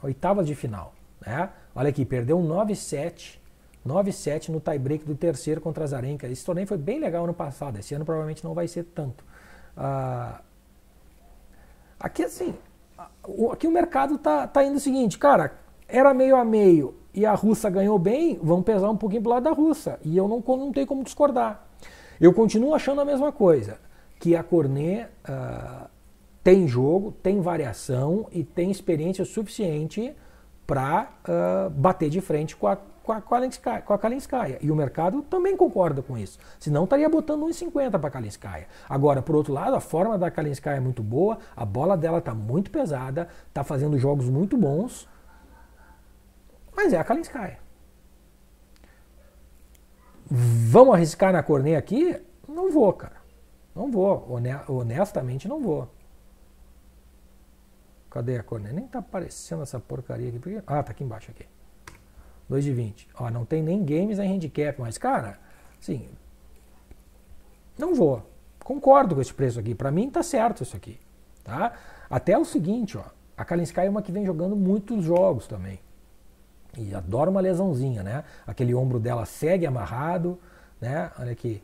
oitavas de final, né? Olha aqui, perdeu 9-7, 9-7 no tie-break do terceiro contra a Zarenka. Esse torneio foi bem legal ano passado, esse ano provavelmente não vai ser tanto. Ah, aqui assim, aqui o mercado tá, tá indo o seguinte, cara, era meio a meio, e a russa ganhou bem, vão pesar um pouquinho para lado da russa. E eu não, não tenho como discordar. Eu continuo achando a mesma coisa, que a Cornet uh, ah, tem jogo, tem variação e tem experiência suficiente para uh, ah, bater de frente com a, com, a Kalinskaya, com a Kalinskaya. E o mercado também concorda com isso. Senão estaria botando 1,50 para a Kalinskaya. Agora, por outro lado, a forma da Kalinskaya é muito boa, a bola dela está muito pesada, está fazendo jogos muito bons mas é a Kalinskaya. Vamos arriscar na Cornet aqui? Não vou, cara. Não vou. Honestamente, não vou. Cadê a Cornet? Nem tá aparecendo essa porcaria aqui. Porque... Ah, tá aqui embaixo aqui. 2 de 20. Ó, não tem nem games nem handicap, mas, cara, sim. Não vou. Concordo com esse preço aqui. Para mim tá certo isso aqui. Tá? Até o seguinte, ó. A Kalinskaya é uma que vem jogando muitos jogos também. E adora uma lesãozinha, né? Aquele ombro dela segue amarrado, né? Olha aqui.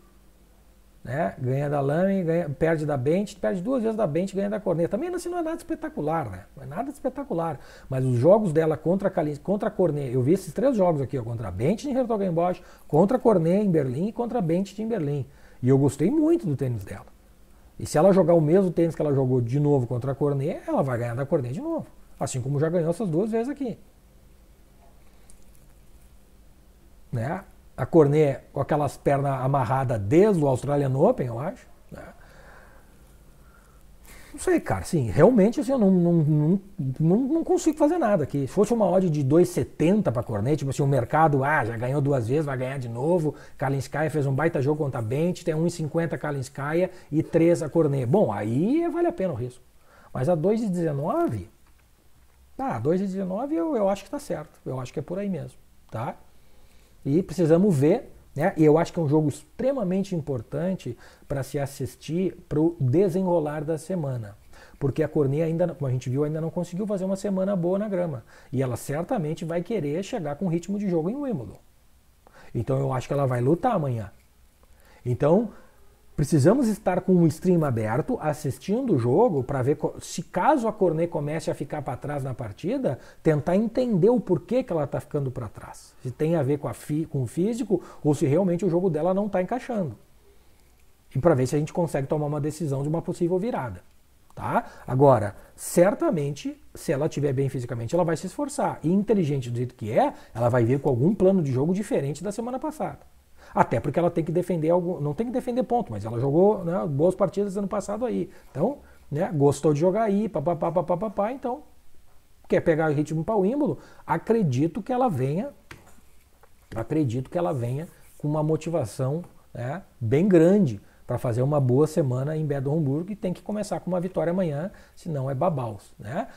Né? Ganha da lame, ganha, perde da bente, perde duas vezes da bente, ganha da corneta. Também assim, não é nada espetacular, né? Não é nada espetacular. Mas os jogos dela contra a, contra a Cornet, eu vi esses três jogos aqui, ó, contra a Bente em Hertogenbosch, contra a Cornet em Berlim e contra a Bente em Berlim. E eu gostei muito do tênis dela. E se ela jogar o mesmo tênis que ela jogou de novo contra a Cornet, ela vai ganhar da Cornet de novo. Assim como já ganhou essas duas vezes aqui. né? A Cornet com aquelas pernas amarradas desde o Australian Open, eu acho. Né? Não sei, cara, sim, realmente assim, eu não, não, não, não, consigo fazer nada aqui. Se fosse uma odd de 2,70 para Cornet, tipo assim, o mercado, ah, já ganhou duas vezes, vai ganhar de novo. Kalinskaya fez um baita jogo contra a Bent, tem 1,50 Kalinskaya e 3 a Cornet. Bom, aí vale a pena o risco. Mas a 2,19, tá, 2,19 eu, eu acho que tá certo. Eu acho que é por aí mesmo, tá? e precisamos ver. Né? E eu acho que é um jogo extremamente importante para se assistir para o desenrolar da semana. Porque a Corneia ainda, como a gente viu, ainda não conseguiu fazer uma semana boa na grama. E ela certamente vai querer chegar com ritmo de jogo em Wimbledon. Então eu acho que ela vai lutar amanhã. Então, Precisamos estar com o stream aberto, assistindo o jogo, para ver se caso a Cornet comece a ficar para trás na partida, tentar entender o porquê que ela está ficando para trás. Se tem a ver com, a com o físico ou se realmente o jogo dela não está encaixando. E para ver se a gente consegue tomar uma decisão de uma possível virada. Tá? Agora, certamente, se ela estiver bem fisicamente, ela vai se esforçar. E inteligente do jeito que é, ela vai vir com algum plano de jogo diferente da semana passada. Até porque ela tem que defender algo, não tem que defender ponto, mas ela jogou né, boas partidas ano passado aí. Então, né, gostou de jogar aí, papapá, papapá, então quer pegar o ritmo para o ímbolo, acredito que ela venha, acredito que ela venha com uma motivação né, bem grande para fazer uma boa semana em Bad Homburg e tem que começar com uma vitória amanhã, senão é babaus. Né?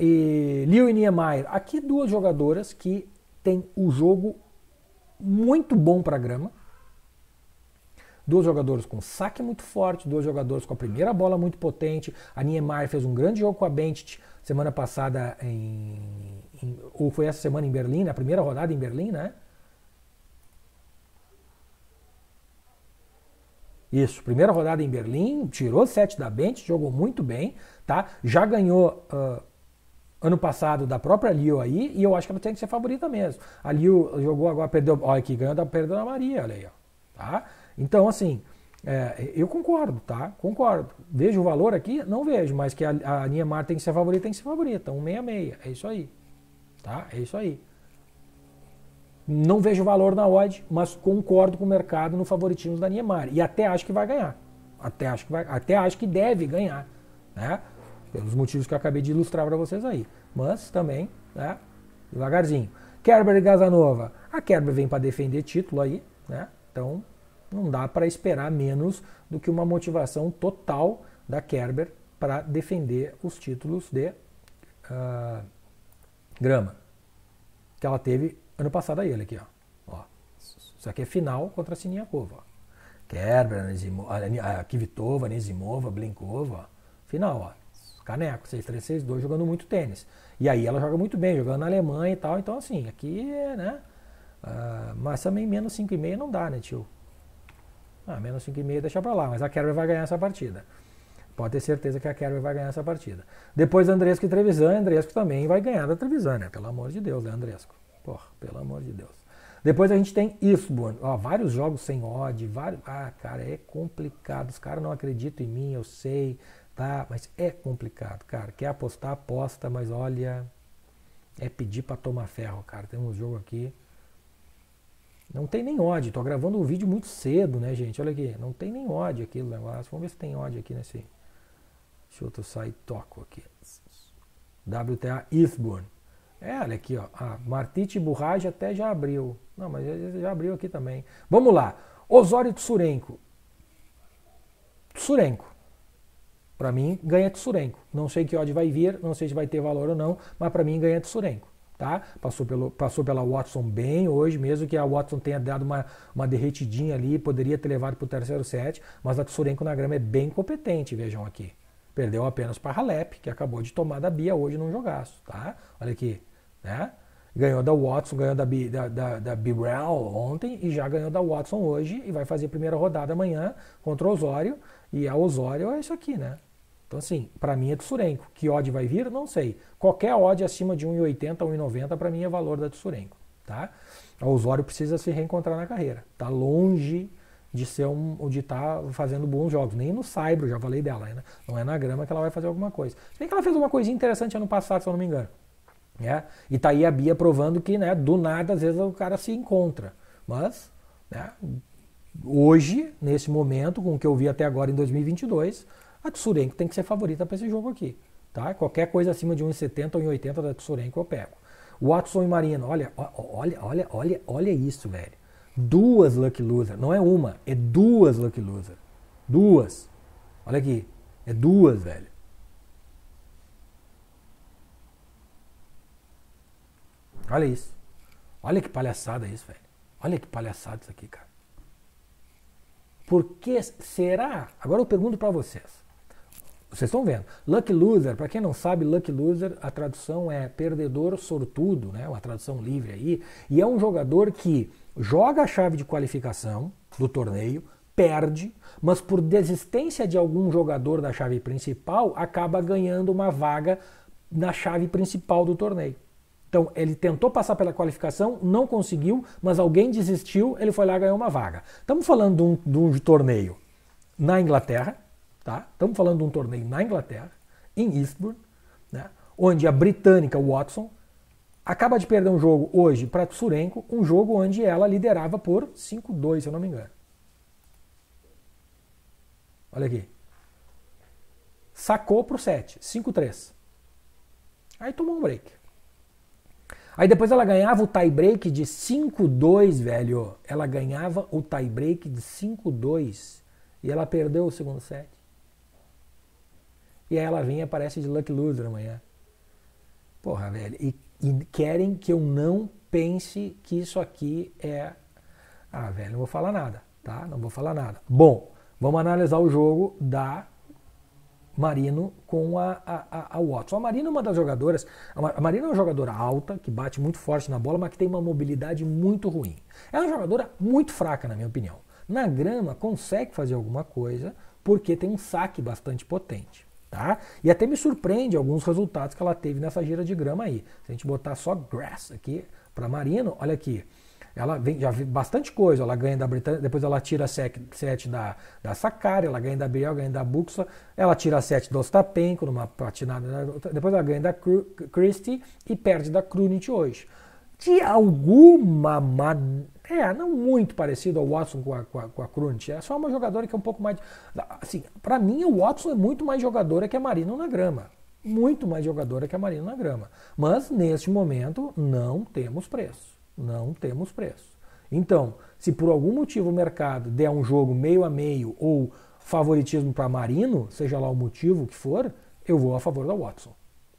E Liu e Niemeyer, aqui duas jogadoras que têm o jogo muito bom para a grama. Dois jogadores com saque muito forte, dois jogadores com a primeira bola muito potente. A Niemeyer fez um grande jogo com a Bentit semana passada, em, em, ou foi essa semana em Berlim, na primeira rodada em Berlim, né? Isso, primeira rodada em Berlim, tirou sete da Bench, jogou muito bem, tá? Já ganhou uh, ano passado da própria Liu aí, e eu acho que ela tem que ser favorita mesmo. A Liu jogou agora, perdeu, olha que ganhou da perda da Maria, olha aí, ó, tá? Então, assim, é, eu concordo, tá? Concordo. Vejo o valor aqui? Não vejo, mas que a, a Niemar tem que ser favorita, tem que ser favorita, 166, é isso aí, tá? É isso aí. Não vejo valor na odd, mas concordo com o mercado no favoritismo da Niemar, e até acho que vai ganhar. Até acho que, vai, até acho que deve ganhar, né? Pelos é motivos que eu acabei de ilustrar para vocês aí. Mas também, né, devagarzinho. Kerber e Gasanova. A Kerber vem para defender título aí, né? Então não dá para esperar menos do que uma motivação total da Kerber para defender os títulos de uh, grama que ela teve ano passado aí, olha aqui, ó. ó. Isso aqui é final contra a Siniakova. Kerber, Anisimo, Kvitova, Anisimova, Blinkova, final, ó. Caneco, 6-3-6-2, jogando muito tênis. E aí ela joga muito bem, jogando na Alemanha e tal. Então, assim, aqui, né? Uh, mas também menos 5,5 não dá, né, tio? Ah, menos 5,5 deixa pra lá, mas a Kerber vai ganhar essa partida. Pode ter certeza que a Kerber vai ganhar essa partida. Depois Andresco e Trevisan, Andresco também vai ganhar da Trevisan, né? Pelo amor de Deus, né, Andresco? Porra, pelo amor de Deus. Depois a gente tem Eastbourne. Ó, vários jogos sem odd, vários... Ah, cara, é complicado. Os caras não acreditam em mim, eu sei tá mas é complicado, cara. Quer apostar, aposta, mas olha, é pedir para tomar ferro, cara. Tem um jogo aqui. Não tem nem ódio. Tô gravando o um vídeo muito cedo, né, gente? Olha aqui. Não tem nem ódio aqui do negócio. Né? Vamos ver se tem ódio aqui nesse. Deixa eu sair e toco aqui. WTA Eastbourne. É, olha aqui, ó. Ah, Martite Burrage até já abriu. Não, mas já abriu aqui também. Vamos lá. Osório Tsurenko. Tsurenko. Para mim, ganha Tsurenko. Não sei que odd vai vir, não sei se vai ter valor ou não, mas para mim ganha Tsurenko. Tá? Passou, pelo, passou pela Watson bem hoje, mesmo que a Watson tenha dado uma, uma derretidinha ali, poderia ter levado para o terceiro set, mas a Tsurenko na grama é bem competente, vejam aqui. Perdeu apenas para Halep, que acabou de tomar da Bia hoje num jogaço, tá? Olha aqui, né? Ganhou da Watson, ganhou da, B, da, da, da ontem e já ganhou da Watson hoje e vai fazer a primeira rodada amanhã contra o Osório. E a Osório é isso aqui, né? Então, assim, para mim é Tsurenko. Que odd vai vir? Não sei. Qualquer odd acima de 1,80, 1,90 para mim é valor da Tsurenko, tá? O Osório precisa se reencontrar na carreira. Tá longe de ser um, de estar tá fazendo bons jogos. Nem no Saibro, já falei dela, né? Não é na grama que ela vai fazer alguma coisa. Se bem que ela fez uma coisinha interessante ano passado, se eu não me engano. Né? E tá aí a Bia provando que, né, do nada, às vezes o cara se encontra. Mas, né, hoje, nesse momento, com o que eu vi até agora em 2022, a Tsurenko tem que ser favorita para esse jogo aqui. Tá? Qualquer coisa acima de 1,70 ou 1,80 da Tsurenko eu pego. Watson e Marina, olha, olha, olha, olha, olha isso, velho. Duas Lucky Loser, não é uma, é duas Lucky Loser. Duas. Olha aqui, é duas, velho. Olha isso. Olha que palhaçada isso, velho. Olha que palhaçada isso aqui, cara. Por que será? Agora eu pergunto para vocês. Vocês estão vendo. Lucky loser, para quem não sabe, lucky loser, a tradução é perdedor sortudo, né? Uma tradução livre aí. E é um jogador que joga a chave de qualificação do torneio, perde, mas por desistência de algum jogador da chave principal, acaba ganhando uma vaga na chave principal do torneio. Então, ele tentou passar pela qualificação, não conseguiu, mas alguém desistiu, ele foi lá e ganhou uma vaga. Estamos falando de um, de um torneio na Inglaterra, Tá? Estamos falando de um torneio na Inglaterra, em Eastbourne, né? onde a britânica Watson acaba de perder um jogo hoje para Tsurenko, um jogo onde ela liderava por 5-2, se eu não me engano. Olha aqui. Sacou para o 7, 5-3. Aí tomou um break. Aí depois ela ganhava o tie break de 5-2, velho. Ela ganhava o tie break de 5-2. E ela perdeu o segundo set. E aí ela vem e aparece de Lucky loser amanhã. Porra, velho. E, e, querem que eu não pense que isso aqui é. Ah, velho, não vou falar nada, tá? Não vou falar nada. Bom, vamos analisar o jogo da Marino com a, a, a Watson. A Marino é uma das jogadoras. A Marino é uma jogadora alta, que bate muito forte na bola, mas que tem uma mobilidade muito ruim. É uma jogadora muito fraca, na minha opinião. Na grama, consegue fazer alguma coisa, porque tem um saque bastante potente. Tá? E até me surpreende alguns resultados que ela teve nessa gira de grama aí. Se a gente botar só grass aqui para Marino, olha aqui. Ela vem, já vi bastante coisa. Ela ganha da Britânia, depois ela tira 7 da, da Sakari, ela ganha da Biel, ganha da Buxa, ela tira 7 do Ostapenko numa patinada, depois ela ganha da Christie e perde da Krunich hoje. De alguma maneira é, não muito parecido ao Watson com a, com a, com a Crunch. É só uma jogadora que é um pouco mais. Assim, para mim, o Watson é muito mais jogadora que a Marino na grama. Muito mais jogadora que a Marino na grama. Mas, neste momento, não temos preço. Não temos preço. Então, se por algum motivo o mercado der um jogo meio a meio ou favoritismo para Marino, seja lá o motivo que for, eu vou a favor da Watson.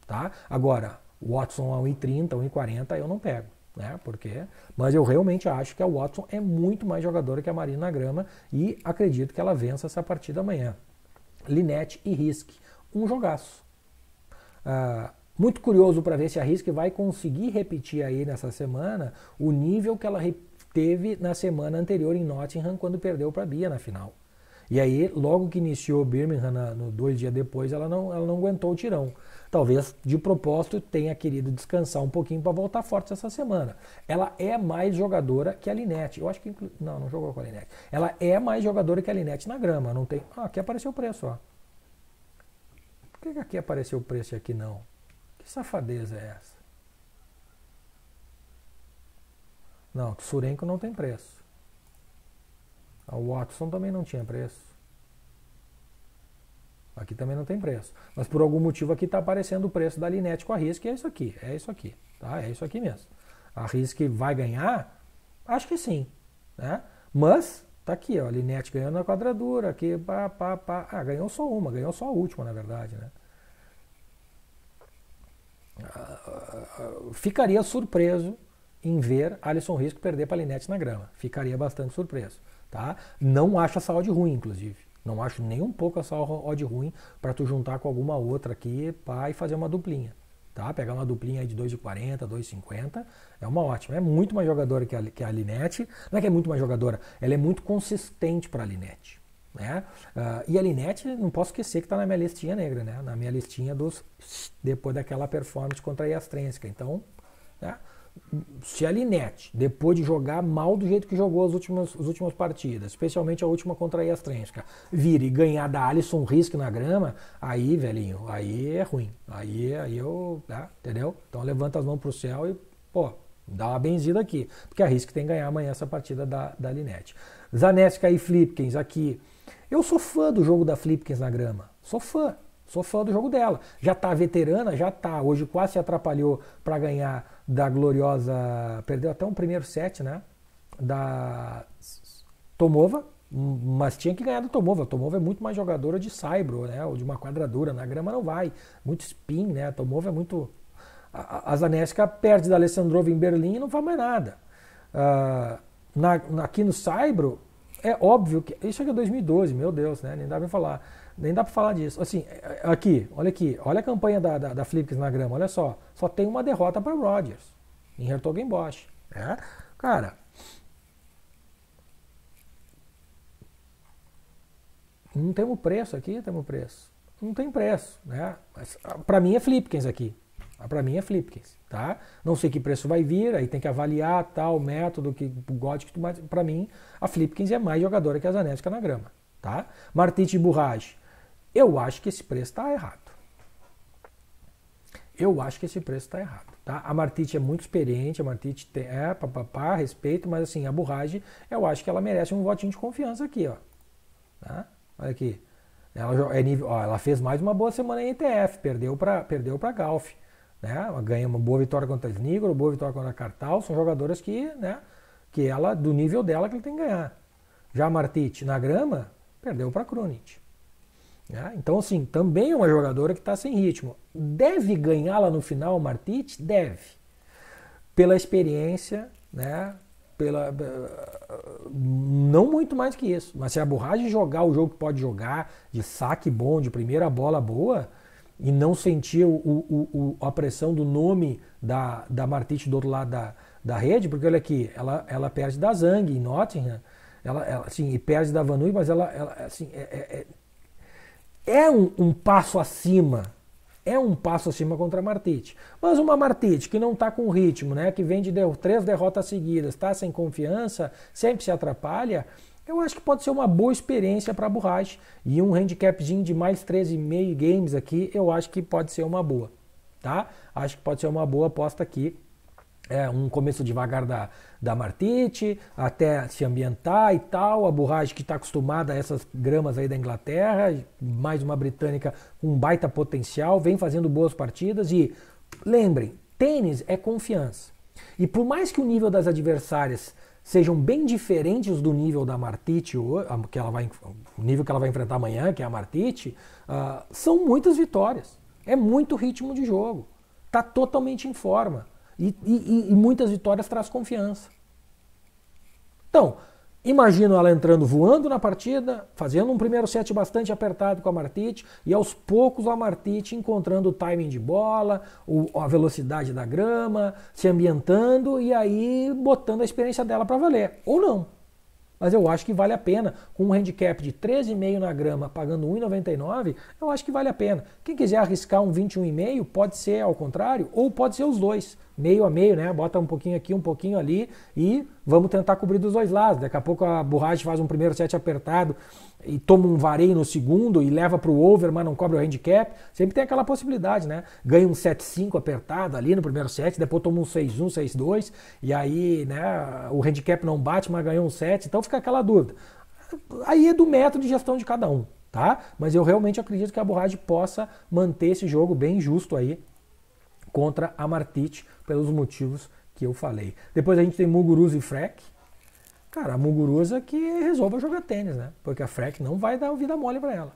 Tá? Agora, Watson a 1,30, 1,40 eu não pego né? Porque, mas eu realmente acho que a Watson é muito mais jogadora que a Marina Grama e acredito que ela vença essa partida amanhã. Linette e Risk, um jogaço. Ah, muito curioso para ver se a Risk vai conseguir repetir aí nessa semana o nível que ela teve na semana anterior em Nottingham quando perdeu para a Bia na final. E aí, logo que iniciou o Birmingham, na, no, dois dias depois, ela não, ela não aguentou o tirão. Talvez de propósito tenha querido descansar um pouquinho para voltar forte essa semana. Ela é mais jogadora que a Linete. Eu acho que. Inclu... Não, não jogou com a Linete. Ela é mais jogadora que a Linete na grama. Não tem. Ah, aqui apareceu o preço, ó. Por que, que aqui apareceu o preço e aqui não? Que safadeza é essa? Não, Surenco não tem preço. A Watson também não tinha preço. Aqui também não tem preço. Mas por algum motivo aqui está aparecendo o preço da Linete com a RISC, é isso aqui, é isso aqui, tá? É isso aqui mesmo. A RISC vai ganhar? Acho que sim, né? Mas tá aqui, ó, a Linete ganhando na quadradura, aqui, pá, pá, pá. Ah, ganhou só uma, ganhou só a última, na verdade, né? Ah, ficaria surpreso em ver Alisson Risco perder para a Linete na grama. Ficaria bastante surpreso. Tá? Não acho essa odd ruim, inclusive. Não acho nem um pouco essa odd ruim para tu juntar com alguma outra aqui pá, e fazer uma duplinha. Tá? Pegar uma duplinha aí de 2,40, 2,50 é uma ótima. É muito mais jogadora que a, que a Linete. Não é que é muito mais jogadora, ela é muito consistente para a Linete. Né? Uh, e a Linete, não posso esquecer que está na minha listinha negra, né? na minha listinha dos. depois daquela performance contra a Iastrenska. Então, né? Linete, depois de jogar mal do jeito que jogou as últimas, as últimas partidas, especialmente a última contra a Iastrênska, vira e ganhar da Alisson Risk na grama, aí, velhinho, aí é ruim. Aí, aí eu. Tá, entendeu? Então levanta as mãos pro céu e, pô, dá uma benzida aqui, porque a Risk tem que ganhar amanhã essa partida da, da Linete. Zanesca e Flipkins aqui. Eu sou fã do jogo da Flipkins na grama, sou fã. Sou fã do jogo dela. Já tá veterana, já tá. Hoje quase se atrapalhou para ganhar da gloriosa. Perdeu até um primeiro set, né? Da Tomova, mas tinha que ganhar do Tomova. Tomova é muito mais jogadora de saibro, né? Ou de uma quadradura. Na né, grama não vai. Muito spin, né? Tomova é muito. A Zaneska perde da Alessandrova em Berlim e não faz mais nada. Uh, na, aqui no Saibro, é óbvio que. Isso aqui é 2012, meu Deus, né? Nem dá pra falar. Nem dá para falar disso. Assim, é, é, aqui, olha aqui, olha a campanha da, da, da na grama, olha só. Só tem uma derrota para Rodgers em Hertogenbosch. É? Cara, não temos preço aqui, temos preço. Não tem preço, né? Mas ah, para mim é Flipkins aqui. Ah, para mim é Flipkins, tá? Não sei que preço vai vir, aí tem que avaliar tal método que o Gothic, mas para mim a Flipkins é mais jogadora que a Zanetti na grama, tá? Martite e Burrage eu acho que esse preço está errado. Eu acho que esse preço está errado. Tá? A Martite é muito experiente, a Martite tem, é papapá, respeito, mas assim, a borragem, eu acho que ela merece um votinho de confiança aqui, ó. Tá? Olha aqui. Ela, é nível, ó, ela fez mais uma boa semana em ETF, perdeu para perdeu pra Galf. Né? Ela ganha uma boa vitória contra a Snigro, boa vitória contra a Cartal, são jogadoras que, né, que ela, do nível dela que ela tem que ganhar. Já a Martite na grama, perdeu para a né? Então, assim, também é uma jogadora que está sem ritmo. Deve ganhá-la no final Martic? Deve. Pela experiência, né? Pela, eh, não muito mais que isso. Mas se a de jogar o jogo que pode jogar, de saque bom, de primeira bola boa, e não sentir o, o, o, a pressão do nome da, da Martic do outro lado da, da rede, porque olha aqui, ela, ela perde da Zang em Nottingham, ela, ela assim, e perde da Vanui, mas ela, ela assim, é, é, é é um, um, passo acima. É um passo acima contra a Martite. Mas uma Martite que não está com ritmo, né, que vem de três derrotas seguidas, está sem confiança, sempre se atrapalha, eu acho que pode ser uma boa experiência para a borracha. E um handicapzinho de mais 13,5 games aqui, eu acho que pode ser uma boa. Tá? Acho que pode ser uma boa aposta aqui é, um começo devagar da, da martite, até se ambientar e tal, a borragem que está acostumada a essas gramas aí da Inglaterra, mais uma britânica com um baita potencial, vem fazendo boas partidas e lembrem, tênis é confiança. E por mais que o nível das adversárias sejam bem diferentes do nível da Martite, que ela vai, o nível que ela vai enfrentar amanhã, que é a Martite, uh, são muitas vitórias. É muito ritmo de jogo. Está totalmente em forma. E, e, e muitas vitórias traz confiança. Então, imagino ela entrando voando na partida, fazendo um primeiro set bastante apertado com a Martite e aos poucos a Martite encontrando o timing de bola, o, a velocidade da grama, se ambientando e aí botando a experiência dela para valer. Ou não. Mas eu acho que vale a pena. Com um handicap de 13,5 na grama, pagando 1,99, eu acho que vale a pena. Quem quiser arriscar um 21,5, pode ser ao contrário, ou pode ser os dois. Meio a meio, né? Bota um pouquinho aqui, um pouquinho ali e vamos tentar cobrir dos dois lados. Daqui a pouco a borracha faz um primeiro set apertado e toma um vareio no segundo e leva para o over, mas não cobre o handicap. Sempre tem aquela possibilidade, né? Ganha um 7-5 apertado ali no primeiro set, depois toma um 6-1, 6-2, e aí né, o handicap não bate, mas ganhou um 7, então fica aquela dúvida. Aí é do método de gestão de cada um, tá? Mas eu realmente acredito que a Borrage possa manter esse jogo bem justo aí contra a Martite, pelos motivos que eu falei. Depois a gente tem Muguruza e Freck, Cara, a Muguruza é que resolva jogar tênis, né? Porque a Freck não vai dar vida mole para ela.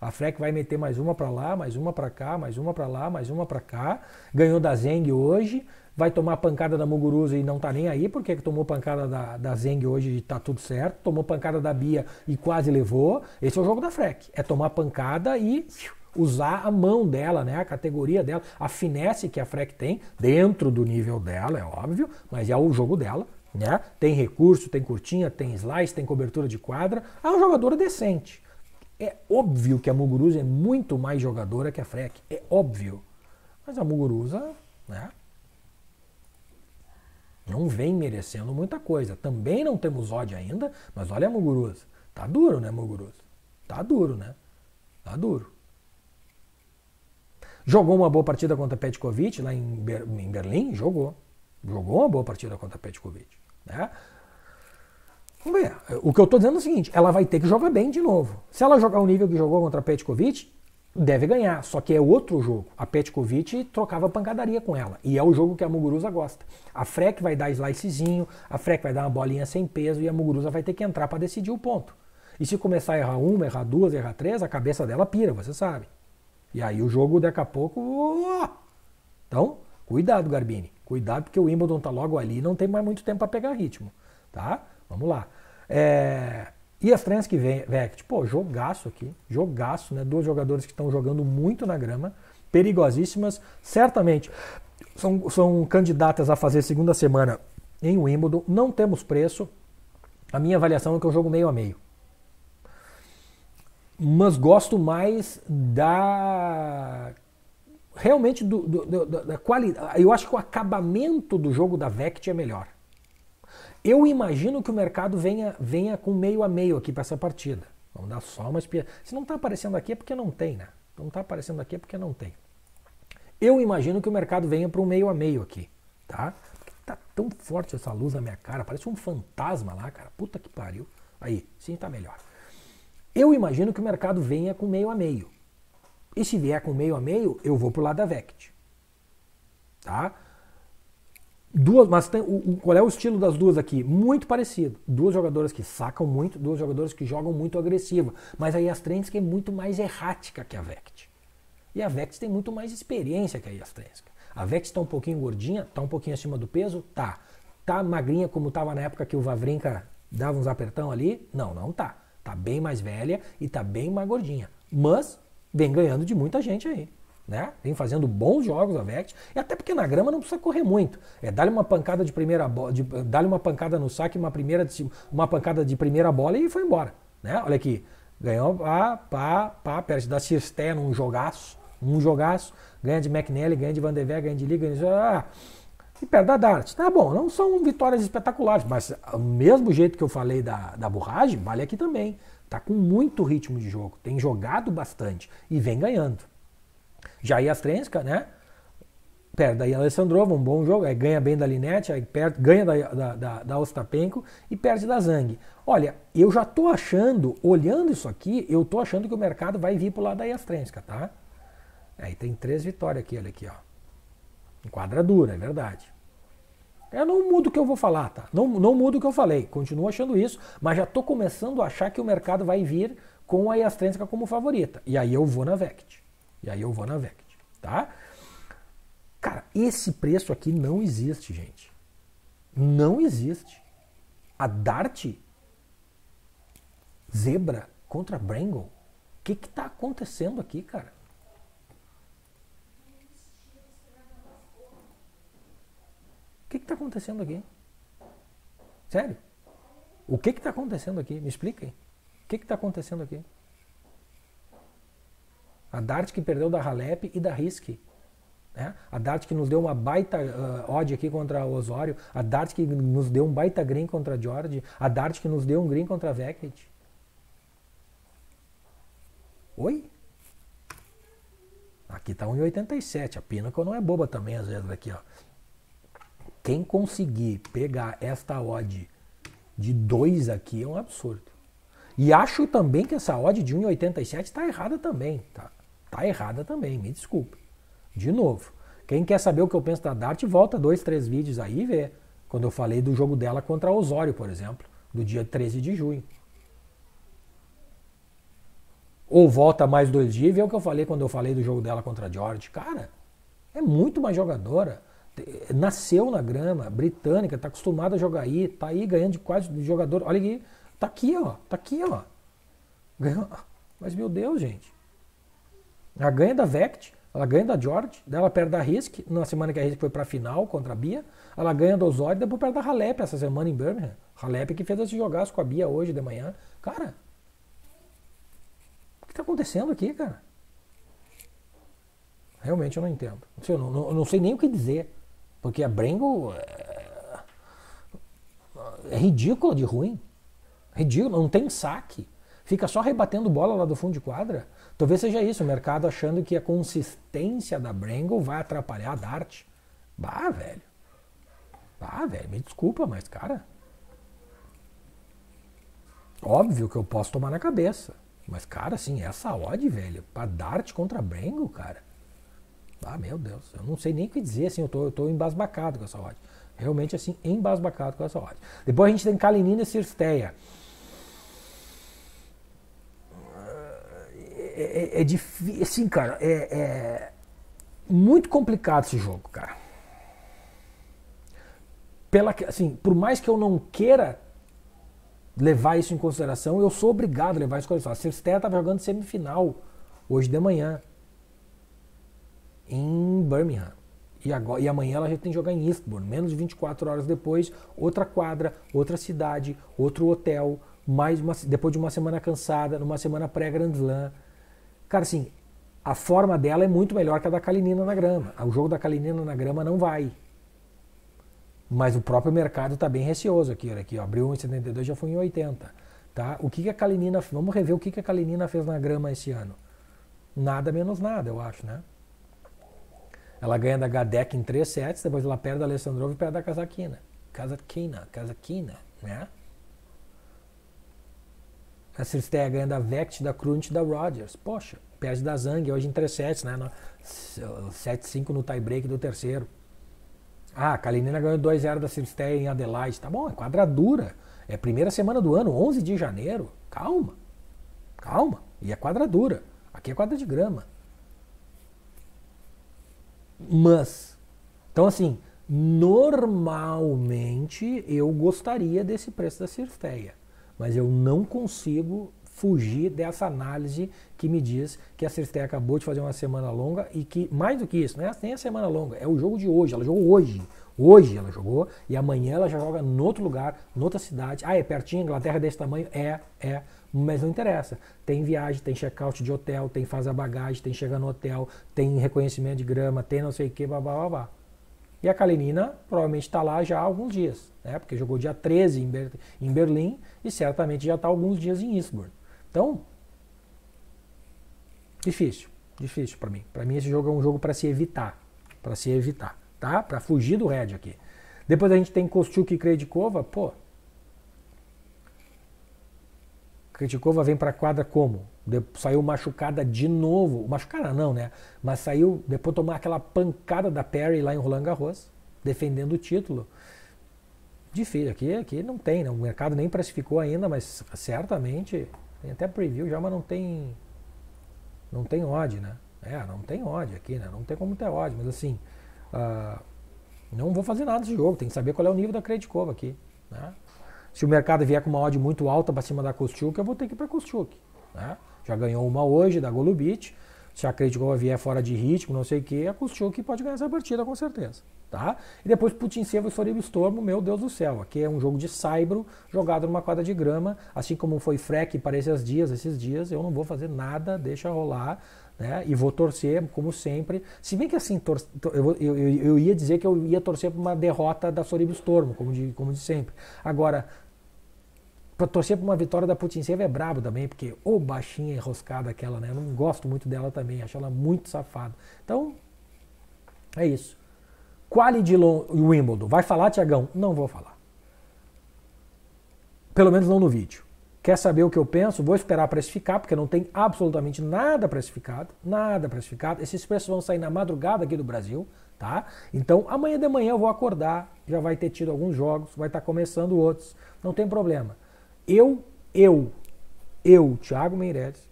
A Freck vai meter mais uma para lá, mais uma para cá, mais uma para lá, mais uma para cá. Ganhou da Zeng hoje, vai tomar pancada da Muguruza e não tá nem aí, porque que tomou pancada da, da Zeng hoje e tá tudo certo. Tomou pancada da Bia e quase levou. Esse é o jogo da Freck. É tomar pancada e usar a mão dela, né, a categoria dela, a finesse que a Freck tem dentro do nível dela, é óbvio, mas é o jogo dela, né? Tem recurso, tem curtinha, tem slice, tem cobertura de quadra. É ah, uma jogadora decente. É óbvio que a Muguruza é muito mais jogadora que a Freck. É óbvio. Mas a Muguruza, né? Não vem merecendo muita coisa. Também não temos ódio ainda, mas olha a Muguruza. Tá duro, né, Muguruza? Tá duro, né? Tá duro. Jogou uma boa partida contra Petkovic lá em, Ber em Berlim? Jogou. Jogou uma boa partida contra Petkovic. Né? Vamos ver. O que eu estou dizendo é o seguinte: ela vai ter que jogar bem de novo. Se ela jogar o nível que jogou contra a Petkovic, deve ganhar. Só que é outro jogo. A Petkovic trocava pancadaria com ela. E é o jogo que a Muguruza gosta. A Freck vai dar slicezinho, a Freck vai dar uma bolinha sem peso e a Muguruza vai ter que entrar para decidir o ponto. E se começar a errar uma, errar duas, errar três, a cabeça dela pira, você sabe. E aí o jogo daqui a pouco. Então, cuidado, Garbini. Cuidado porque o Wimbledon está logo ali e não tem mais muito tempo para pegar ritmo. Tá? Vamos lá. É... E as trans que vem, Vect, pô, jogaço aqui, jogaço, né? Dois jogadores que estão jogando muito na grama, perigosíssimas, certamente são, são candidatas a fazer segunda semana em Wimbledon, não temos preço. A minha avaliação é que eu jogo meio a meio. Mas gosto mais da realmente do, do, do, da qualidade. Eu acho que o acabamento do jogo da Vect é melhor. Eu imagino que o mercado venha, venha com meio a meio aqui para essa partida. Vamos dar só uma espiada. Se não está aparecendo aqui é porque não tem, né? Não está aparecendo aqui é porque não tem. Eu imagino que o mercado venha para um meio a meio aqui, tá? tá tão forte essa luz na minha cara, parece um fantasma lá, cara. Puta que pariu. Aí, sim, tá melhor. Eu imagino que o mercado venha com meio a meio. E se vier com meio a meio, eu vou pro lado da Vect. Tá? Duas, mas tem, o, o, qual é o estilo das duas aqui? Muito parecido. Duas jogadoras que sacam muito, duas jogadoras que jogam muito agressiva. Mas aí a Strensky é muito mais errática que a Vect. E a Vect tem muito mais experiência que a Jastrensky. A Vect está um pouquinho gordinha, está um pouquinho acima do peso? Tá. Tá magrinha como estava na época que o Vavrinka dava uns apertão ali? Não, não tá. Tá bem mais velha e tá bem mais gordinha. Mas vem ganhando de muita gente aí. Né? Vem fazendo bons jogos a Vect, e até porque na grama não precisa correr muito. É dar-lhe uma pancada de primeira bola, dá lhe uma pancada no saque, uma primeira de, uma pancada de primeira bola e foi embora, né? Olha aqui, ganhou pá, pá, pá, perde da Cisterna um jogaço, um jogaço, ganha de McNally, ganha de Van ganha de Liga, ganha de... Ah, e perto da Dart. Tá bom, não são vitórias espetaculares, mas o mesmo jeito que eu falei da, da borragem, vale aqui também. Tá com muito ritmo de jogo, tem jogado bastante e vem ganhando. Já a Yastrenska, né? Perde aí a Alessandrova, um bom jogo, aí ganha bem da Linete, aí perde, ganha da, da, da, da Ostapenko e perde da Zang. Olha, eu já tô achando, olhando isso aqui, eu tô achando que o mercado vai vir pro lado da Yastrenska, tá? Aí tem três vitórias aqui, olha aqui, ó dura, é verdade. Eu não mudo o que eu vou falar, tá? Não, não mudo o que eu falei. Continuo achando isso, mas já estou começando a achar que o mercado vai vir com a Iastrênsica como favorita. E aí eu vou na Vect. E aí eu vou na Vect, tá? Cara, esse preço aqui não existe, gente. Não existe. A Dart Zebra contra Brangle. O que está acontecendo aqui, cara? que está acontecendo aqui? Sério? O que está acontecendo aqui? Me expliquem. O que está acontecendo aqui? A Dart que perdeu da Halep e da Risk. Né? A Dart que nos deu uma baita uh, odd aqui contra o Osório. A Dart que nos deu um baita green contra a George. A Dart que nos deu um green contra a Vecchit. Oi? Aqui está 1,87. A Pinnacle não é boba também, às vezes, aqui, ó. Quem conseguir pegar esta odd de 2 aqui é um absurdo. E acho também que essa odd de 1,87 está errada também. Tá, tá errada também, me desculpe. De novo. Quem quer saber o que eu penso da Dart, volta dois, três vídeos aí e vê. Quando eu falei do jogo dela contra a Osório, por exemplo, do dia 13 de junho. Ou volta mais dois dias e vê o que eu falei quando eu falei do jogo dela contra a George. Cara, é muito mais jogadora nasceu na grama britânica, está acostumado a jogar aí, está aí ganhando de quase de jogador. Olha aqui, está aqui, ó, está aqui, ó. Ganhou. Mas meu Deus, gente. Ela ganha da Vect, ela ganha da George, dela ela perde a Risk, na semana que a Risk foi para a final contra a Bia, ela ganha do Osório, depois perde a Halep essa semana em Birmingham. Halep que fez esse jogaço com a Bia hoje de manhã. Cara, o que está acontecendo aqui, cara? Realmente eu não entendo. Eu não, não, eu não sei nem o que dizer. Porque a Brengo é, é ridícula de ruim. Ridículo, não tem saque. Fica só rebatendo bola lá do fundo de quadra. Talvez seja isso, o mercado achando que a consistência da Brengo vai atrapalhar a Dart. Bah, velho. Bah, velho, me desculpa, mas, cara. Óbvio que eu posso tomar na cabeça. Mas, cara, assim, essa odd, velho, pra Dart contra Brengo, cara. Ah, meu Deus, eu não sei nem o que dizer, assim, eu tô, eu tô embasbacado com essa ordem. Realmente, assim, embasbacado com essa ordem. Depois a gente tem Kalinina e Cirsteia. É, é, é difícil, assim, cara, é, é muito complicado esse jogo, cara. Pela, assim, por mais que eu não queira levar isso em consideração, eu sou obrigado a levar isso em consideração. A Cirsteia estava jogando semifinal hoje de manhã em Birmingham. E, agora, e amanhã ela já tem que jogar em Eastbourne. Menos de 24 horas depois, outra quadra, outra cidade, outro hotel, mais uma, depois de uma semana cansada, numa semana pré-Grand Slam. Cara, assim, a forma dela é muito melhor que a da Kalinina na grama. O jogo da Kalinina na grama não vai. Mas o próprio mercado está bem receoso aqui. Olha aqui, ó, abriu em 72, já foi em 80. Tá? O que, que a Kalinina... Vamos rever o que, que a Kalinina fez na grama esse ano. Nada menos nada, eu acho, né? Ela ganha da Gadec em três sets, depois ela perde a Alessandrova e perde a Kazakina Kazakina Kazakina né? A Cirsteia ganha da Vect, da e da Rogers. Poxa, perde da Zang hoje em 3 sets, né? 7-5 no tie-break do terceiro. Ah, a Kalinina ganhou 2-0 da Cirsteia em Adelaide. Tá bom, é quadradura. É primeira semana do ano, 11 de janeiro. Calma, calma. E é quadradura. Aqui é quadra de grama. Mas, então assim, normalmente eu gostaria desse preço da Cirteia, mas eu não consigo fugir dessa análise que me diz que a Cirteia acabou de fazer uma semana longa e que, mais do que isso, não é nem a semana longa, é o jogo de hoje, ela jogou hoje. Hoje ela jogou e amanhã ela já joga em outro lugar, noutra cidade. Ah, é pertinho, Inglaterra é desse tamanho? É, é. Mas não interessa. Tem viagem, tem check-out de hotel, tem fazer a bagagem, tem chegar no hotel, tem reconhecimento de grama, tem não sei o que, blá blá blá. blá. E a Kalenina provavelmente está lá já há alguns dias, né? porque jogou dia 13 em, Ber em Berlim e certamente já está alguns dias em Innsbruck. Então, difícil, difícil para mim. Para mim esse jogo é um jogo para se evitar, para se evitar, tá? Para fugir do red aqui. Depois a gente tem Kostuk e Kredikova, pô, Kritikova vem para a quadra como? De, saiu machucada de novo. Machucada não, né? Mas saiu depois de tomar aquela pancada da Perry lá em Roland Garros, defendendo o título. Difícil, aqui, aqui não tem, né? O mercado nem precificou ainda, mas certamente tem até preview já, mas não tem. Não tem odd, né? É, não tem ódio aqui, né? Não tem como ter ódio, mas assim. Uh, não vou fazer nada desse jogo, tem que saber qual é o nível da Kreditkova aqui. Né? Se o mercado vier com uma odd muito alta para cima da Kostuk, eu vou ter que ir para Kostuk. Né? Já ganhou uma hoje da Golubit. Se a Krejcikova vier fora de ritmo, não sei o que, a Kostuk pode ganhar essa partida com certeza. Tá? E depois Putinsevo e Sorebo Stormo, meu Deus do céu. Aqui é um jogo de saibro jogado numa quadra de grama, assim como foi Freck para esses dias, esses dias, eu não vou fazer nada, deixa rolar. Né? E vou torcer, como sempre. Se bem que assim, tor... eu, eu, eu, ia dizer que eu ia torcer para uma derrota da Soribus Tormo, como de, como de sempre. Agora, para torcer para uma vitória da Putinseva é brabo também, porque o baixinha enroscada aquela, né? Eu não gosto muito dela também, acho ela muito safada. Então, é isso. Quali de Long e Wimbledon. Vai falar, Tiagão? Não vou falar. Pelo menos não no vídeo. Quer saber o que eu penso? Vou esperar precificar, porque não tem absolutamente nada precificado. Nada precificado. Esses preços vão sair na madrugada aqui do Brasil, tá? Então amanhã de manhã eu vou acordar, já vai ter tido alguns jogos, vai estar tá começando outros. Não tem problema eu, eu, eu, Thiago Meireles,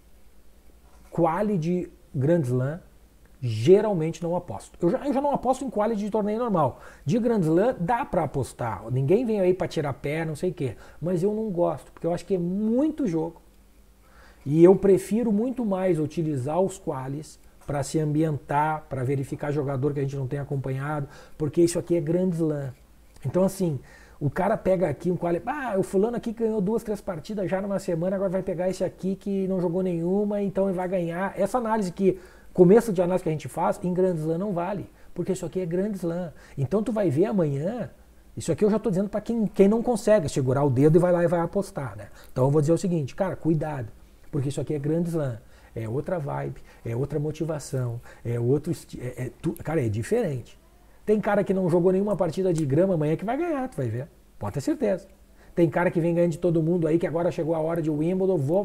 quali de Grand Slam, geralmente não aposto. Eu já, eu já não aposto em quali de torneio normal. De Grand Slam dá para apostar. Ninguém vem aí para tirar pé, não sei o quê. Mas eu não gosto, porque eu acho que é muito jogo. E eu prefiro muito mais utilizar os qualis para se ambientar, para verificar jogador que a gente não tem acompanhado, porque isso aqui é Grand Slam. Então, assim, o cara pega aqui um qual ah, o fulano aqui ganhou duas, três partidas já numa semana, agora vai pegar esse aqui que não jogou nenhuma, então ele vai ganhar. Essa análise que começo de análise que a gente faz em Grand Slam não vale, porque isso aqui é Grand Slam. Então tu vai ver amanhã isso aqui eu já estou dizendo para quem, quem não consegue segurar o dedo e vai lá e vai apostar, né? Então eu vou dizer o seguinte, cara, cuidado, porque isso aqui é grande slam, é outra vibe, é outra motivação, é outro, é, é, tu, cara, é diferente. Tem cara que não jogou nenhuma partida de grama amanhã é que vai ganhar, tu vai ver. Pode ter certeza. Tem cara que vem ganhando de todo mundo aí que agora chegou a hora de Wimbledon, vou,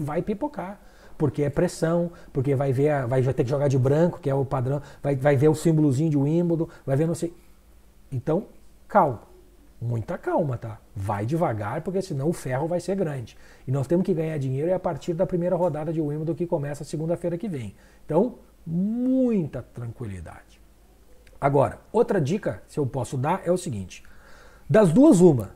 vai pipocar. Porque é pressão, porque vai ver, a, vai ter que jogar de branco, que é o padrão, vai, vai ver o símbolozinho de Wimbledon, vai ver não sei. Então, calma. Muita calma, tá? Vai devagar, porque senão o ferro vai ser grande. E nós temos que ganhar dinheiro é a partir da primeira rodada de Wimbledon que começa segunda-feira que vem. Então, muita tranquilidade. Agora, outra dica, se eu posso dar, é o seguinte: das duas, uma.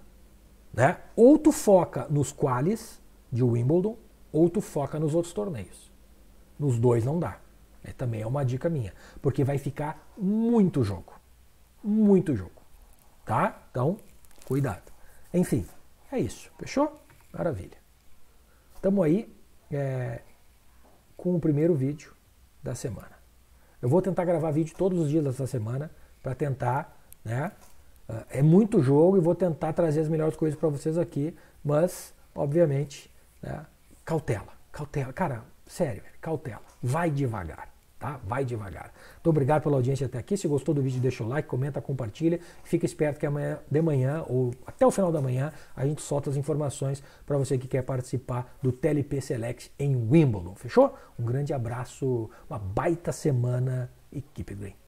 Né? Ou tu foca nos quales de Wimbledon, ou tu foca nos outros torneios. Nos dois não dá. É, também é uma dica minha. Porque vai ficar muito jogo. Muito jogo. Tá? Então, cuidado. Enfim, é isso. Fechou? Maravilha. Estamos aí é, com o primeiro vídeo da semana. Eu vou tentar gravar vídeo todos os dias dessa semana para tentar, né? Ah, é muito jogo e vou tentar trazer as melhores coisas para vocês aqui, mas obviamente, né? cautela, cautela, cara, sério, cautela, vai devagar tá? Vai devagar. Muito obrigado pela audiência até aqui. Se gostou do vídeo, deixa o like, comenta, compartilha. Fica esperto que amanhã de manhã ou até o final da manhã a gente solta as informações para você que quer participar do TLP Select em Wimbledon. Fechou? Um grande abraço, uma baita semana, equipe Green.